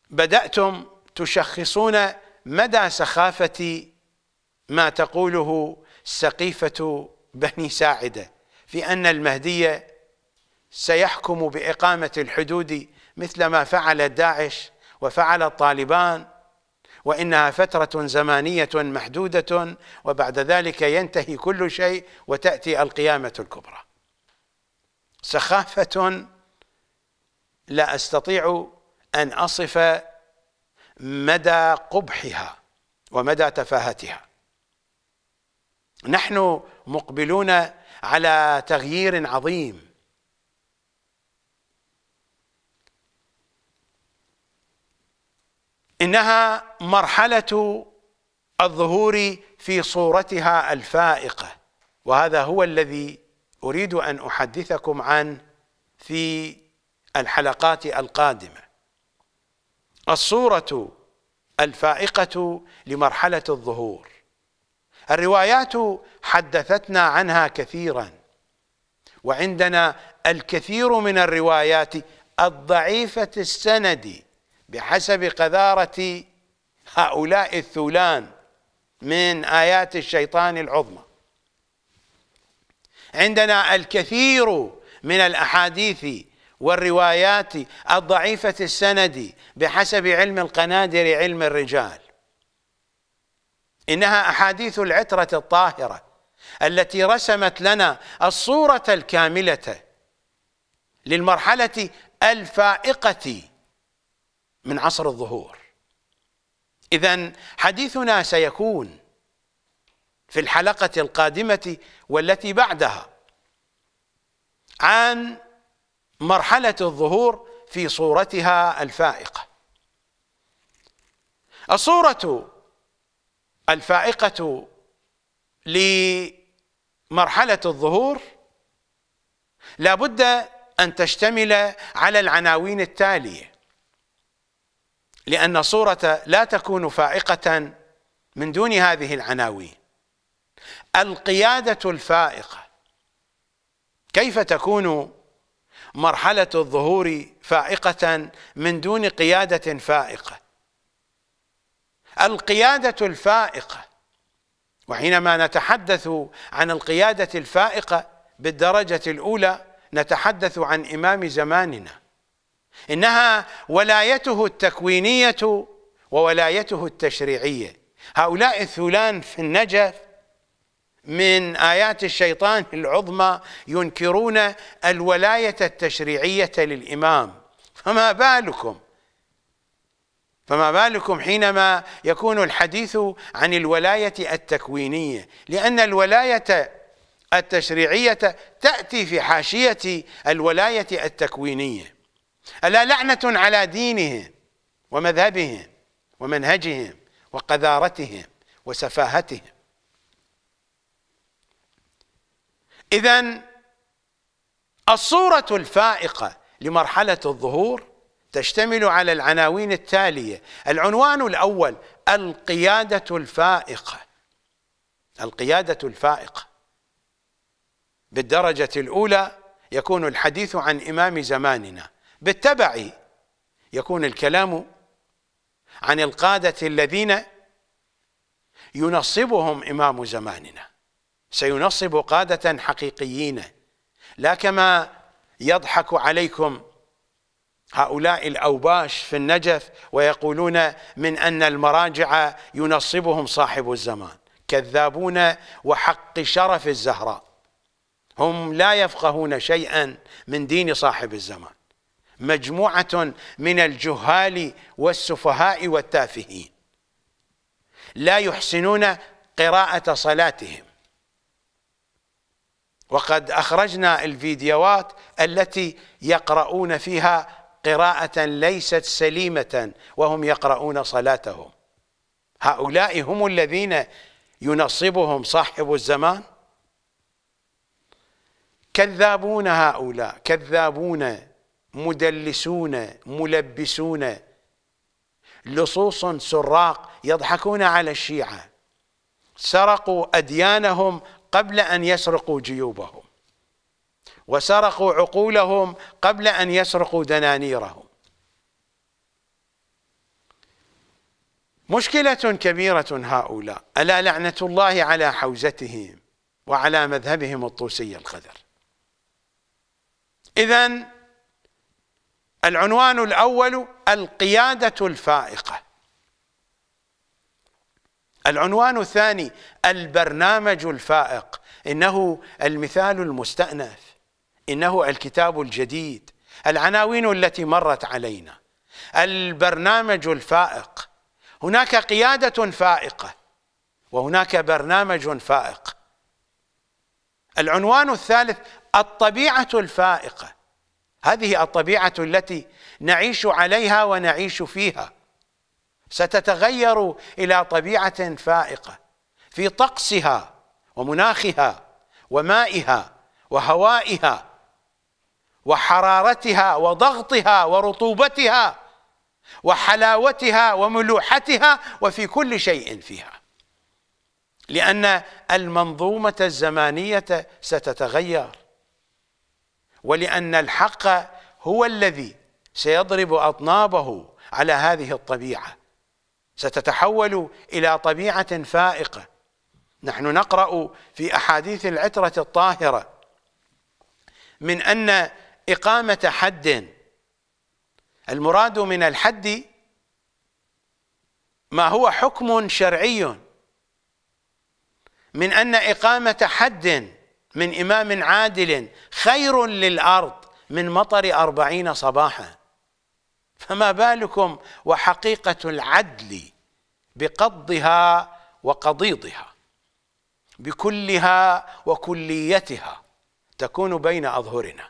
بدأتم تشخصون مدى سخافة ما تقوله سقيفة بني ساعده في ان المهدي سيحكم باقامه الحدود مثل ما فعل داعش وفعل الطالبان وانها فتره زمانيه محدوده وبعد ذلك ينتهي كل شيء وتاتي القيامه الكبرى سخافه لا استطيع ان اصف مدى قبحها ومدى تفاهتها نحن مقبلون على تغيير عظيم انها مرحله الظهور في صورتها الفائقه وهذا هو الذي اريد ان احدثكم عنه في الحلقات القادمه الصوره الفائقه لمرحله الظهور الروايات حدثتنا عنها كثيرا وعندنا الكثير من الروايات الضعيفة السند بحسب قذارة هؤلاء الثولان من آيات الشيطان العظمى عندنا الكثير من الأحاديث والروايات الضعيفة السند بحسب علم القنادر علم الرجال إنها أحاديث العترة الطاهرة التي رسمت لنا الصورة الكاملة للمرحلة الفائقة من عصر الظهور إذا حديثنا سيكون في الحلقة القادمة والتي بعدها عن مرحلة الظهور في صورتها الفائقة الصورة الفائقة لمرحلة الظهور لابد أن تشتمل على العناوين التالية لأن الصورة لا تكون فائقة من دون هذه العناوين القيادة الفائقة كيف تكون مرحلة الظهور فائقة من دون قيادة فائقة القيادة الفائقة وحينما نتحدث عن القيادة الفائقة بالدرجة الأولى نتحدث عن إمام زماننا إنها ولايته التكوينية وولايته التشريعية هؤلاء الثلان في النجف من آيات الشيطان العظمى ينكرون الولاية التشريعية للإمام فما بالكم فما بالكم حينما يكون الحديث عن الولاية التكوينية لأن الولاية التشريعية تأتي في حاشية الولاية التكوينية ألا لعنة على دينهم ومذهبهم ومنهجهم وقذارتهم وسفاهتهم إذا الصورة الفائقة لمرحلة الظهور تشتمل على العناوين التاليه العنوان الاول القياده الفائقه القياده الفائقه بالدرجه الاولى يكون الحديث عن امام زماننا بالتبع يكون الكلام عن القاده الذين ينصبهم امام زماننا سينصب قاده حقيقيين لا كما يضحك عليكم هؤلاء الأوباش في النجف ويقولون من أن المراجع ينصبهم صاحب الزمان كذابون وحق شرف الزهراء هم لا يفقهون شيئا من دين صاحب الزمان مجموعة من الجهال والسفهاء والتافهين لا يحسنون قراءة صلاتهم وقد أخرجنا الفيديوهات التي يقرؤون فيها قراءة ليست سليمة وهم يقرؤون صلاتهم هؤلاء هم الذين ينصبهم صاحب الزمان كذابون هؤلاء كذابون مدلسون ملبسون لصوص سراق يضحكون على الشيعة سرقوا أديانهم قبل أن يسرقوا جيوبهم وسرقوا عقولهم قبل أن يسرقوا دنانيرهم مشكلة كبيرة هؤلاء ألا لعنة الله على حوزتهم وعلى مذهبهم الطوسي القذر إذا العنوان الأول القيادة الفائقة العنوان الثاني البرنامج الفائق إنه المثال المستأنف إنه الكتاب الجديد العناوين التي مرت علينا البرنامج الفائق هناك قيادة فائقة وهناك برنامج فائق العنوان الثالث الطبيعة الفائقة هذه الطبيعة التي نعيش عليها ونعيش فيها ستتغير إلى طبيعة فائقة في طقسها ومناخها ومائها وهوائها وحرارتها وضغطها ورطوبتها وحلاوتها وملوحتها وفي كل شيء فيها لأن المنظومة الزمانية ستتغير ولأن الحق هو الذي سيضرب أطنابه على هذه الطبيعة ستتحول إلى طبيعة فائقة نحن نقرأ في أحاديث العترة الطاهرة من أن إقامة حد المراد من الحد ما هو حكم شرعي من أن إقامة حد من إمام عادل خير للأرض من مطر أربعين صباحا فما بالكم وحقيقة العدل بقضها وقضيضها بكلها وكليتها تكون بين أظهرنا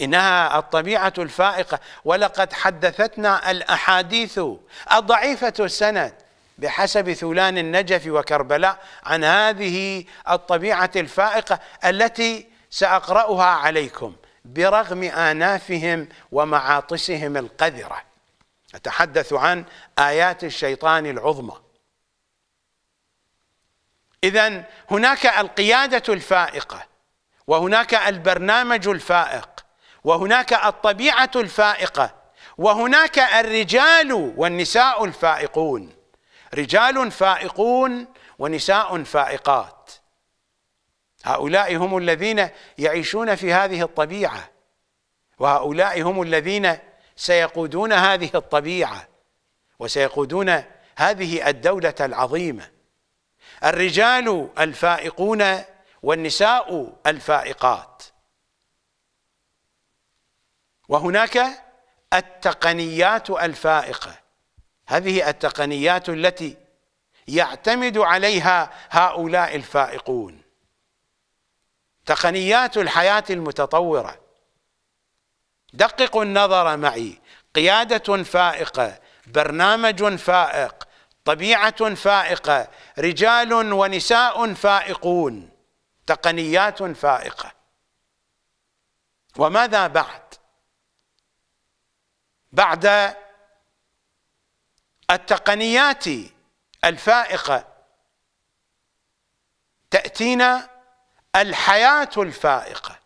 إنها الطبيعة الفائقة ولقد حدثتنا الأحاديث الضعيفة السند بحسب ثولان النجف وكربلاء عن هذه الطبيعة الفائقة التي سأقرأها عليكم برغم آنافهم ومعاطسهم القذرة أتحدث عن آيات الشيطان العظمى إذا هناك القيادة الفائقة وهناك البرنامج الفائق وهناك الطبيعة الفائقة وهناك الرجال والنساء الفائقون رجال فائقون ونساء فائقات هؤلاء هم الذين يعيشون في هذه الطبيعة وهؤلاء هم الذين سيقودون هذه الطبيعة وسيقودون هذه الدولة العظيمة الرجال الفائقون والنساء الفائقات وهناك التقنيات الفائقة هذه التقنيات التي يعتمد عليها هؤلاء الفائقون تقنيات الحياة المتطورة دققوا النظر معي قيادة فائقة برنامج فائق طبيعة فائقة رجال ونساء فائقون تقنيات فائقة وماذا بعد بعد التقنيات الفائقة تأتينا الحياة الفائقة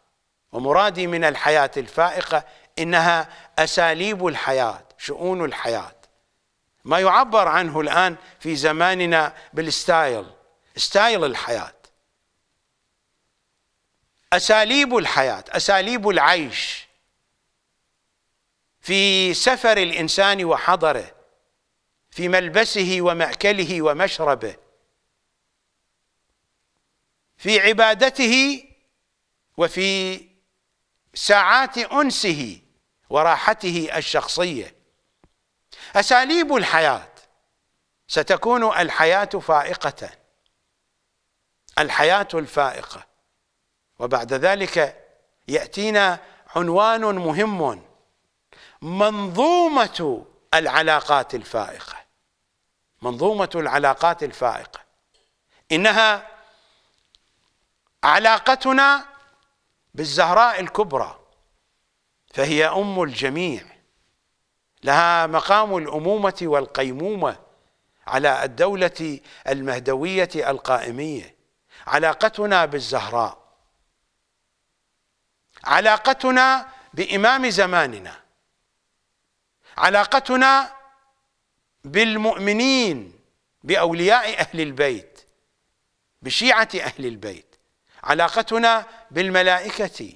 ومرادي من الحياة الفائقة إنها أساليب الحياة شؤون الحياة ما يعبر عنه الآن في زماننا بالستايل ستايل الحياة أساليب الحياة أساليب العيش في سفر الإنسان وحضره في ملبسه ومأكله ومشربه في عبادته وفي ساعات أنسه وراحته الشخصية أساليب الحياة ستكون الحياة فائقة الحياة الفائقة وبعد ذلك يأتينا عنوان مهم منظومة العلاقات الفائقة منظومة العلاقات الفائقة إنها علاقتنا بالزهراء الكبرى فهي أم الجميع لها مقام الأمومة والقيمومة على الدولة المهدوية القائمية علاقتنا بالزهراء علاقتنا بإمام زماننا علاقتنا بالمؤمنين باولياء اهل البيت بشيعه اهل البيت علاقتنا بالملائكه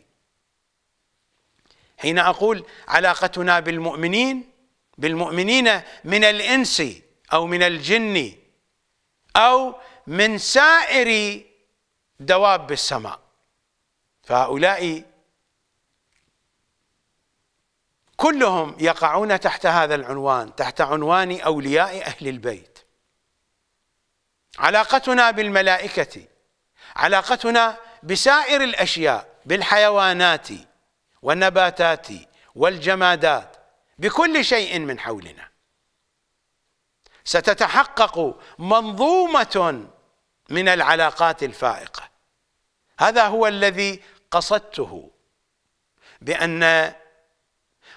حين اقول علاقتنا بالمؤمنين بالمؤمنين من الانس او من الجن او من سائر دواب السماء فهؤلاء كلهم يقعون تحت هذا العنوان تحت عنوان أولياء أهل البيت علاقتنا بالملائكة علاقتنا بسائر الأشياء بالحيوانات والنباتات والجمادات بكل شيء من حولنا ستتحقق منظومة من العلاقات الفائقة هذا هو الذي قصدته بأن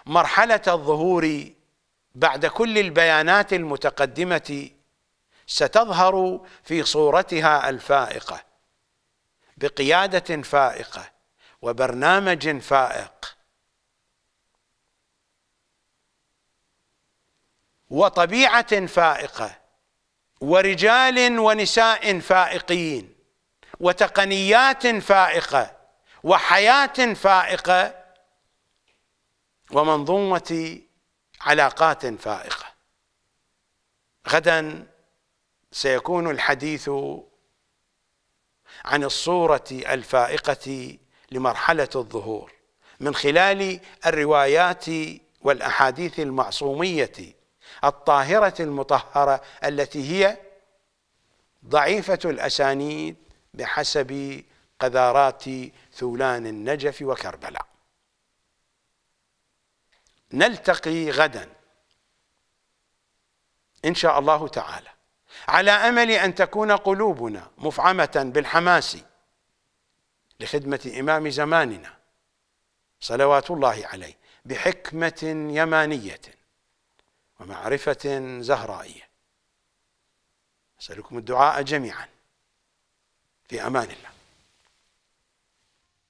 مرحلة الظهور بعد كل البيانات المتقدمة ستظهر في صورتها الفائقة بقيادة فائقة وبرنامج فائق وطبيعة فائقة ورجال ونساء فائقين وتقنيات فائقة وحياة فائقة ومنظومة علاقات فائقة غدا سيكون الحديث عن الصورة الفائقة لمرحلة الظهور من خلال الروايات والأحاديث المعصومية الطاهرة المطهرة التي هي ضعيفة الأسانيد بحسب قذارات ثولان النجف وكربلاء نلتقي غدا إن شاء الله تعالى على أمل أن تكون قلوبنا مفعمة بالحماس لخدمة إمام زماننا صلوات الله عليه بحكمة يمانية ومعرفة زهرائية أسألكم الدعاء جميعا في أمان الله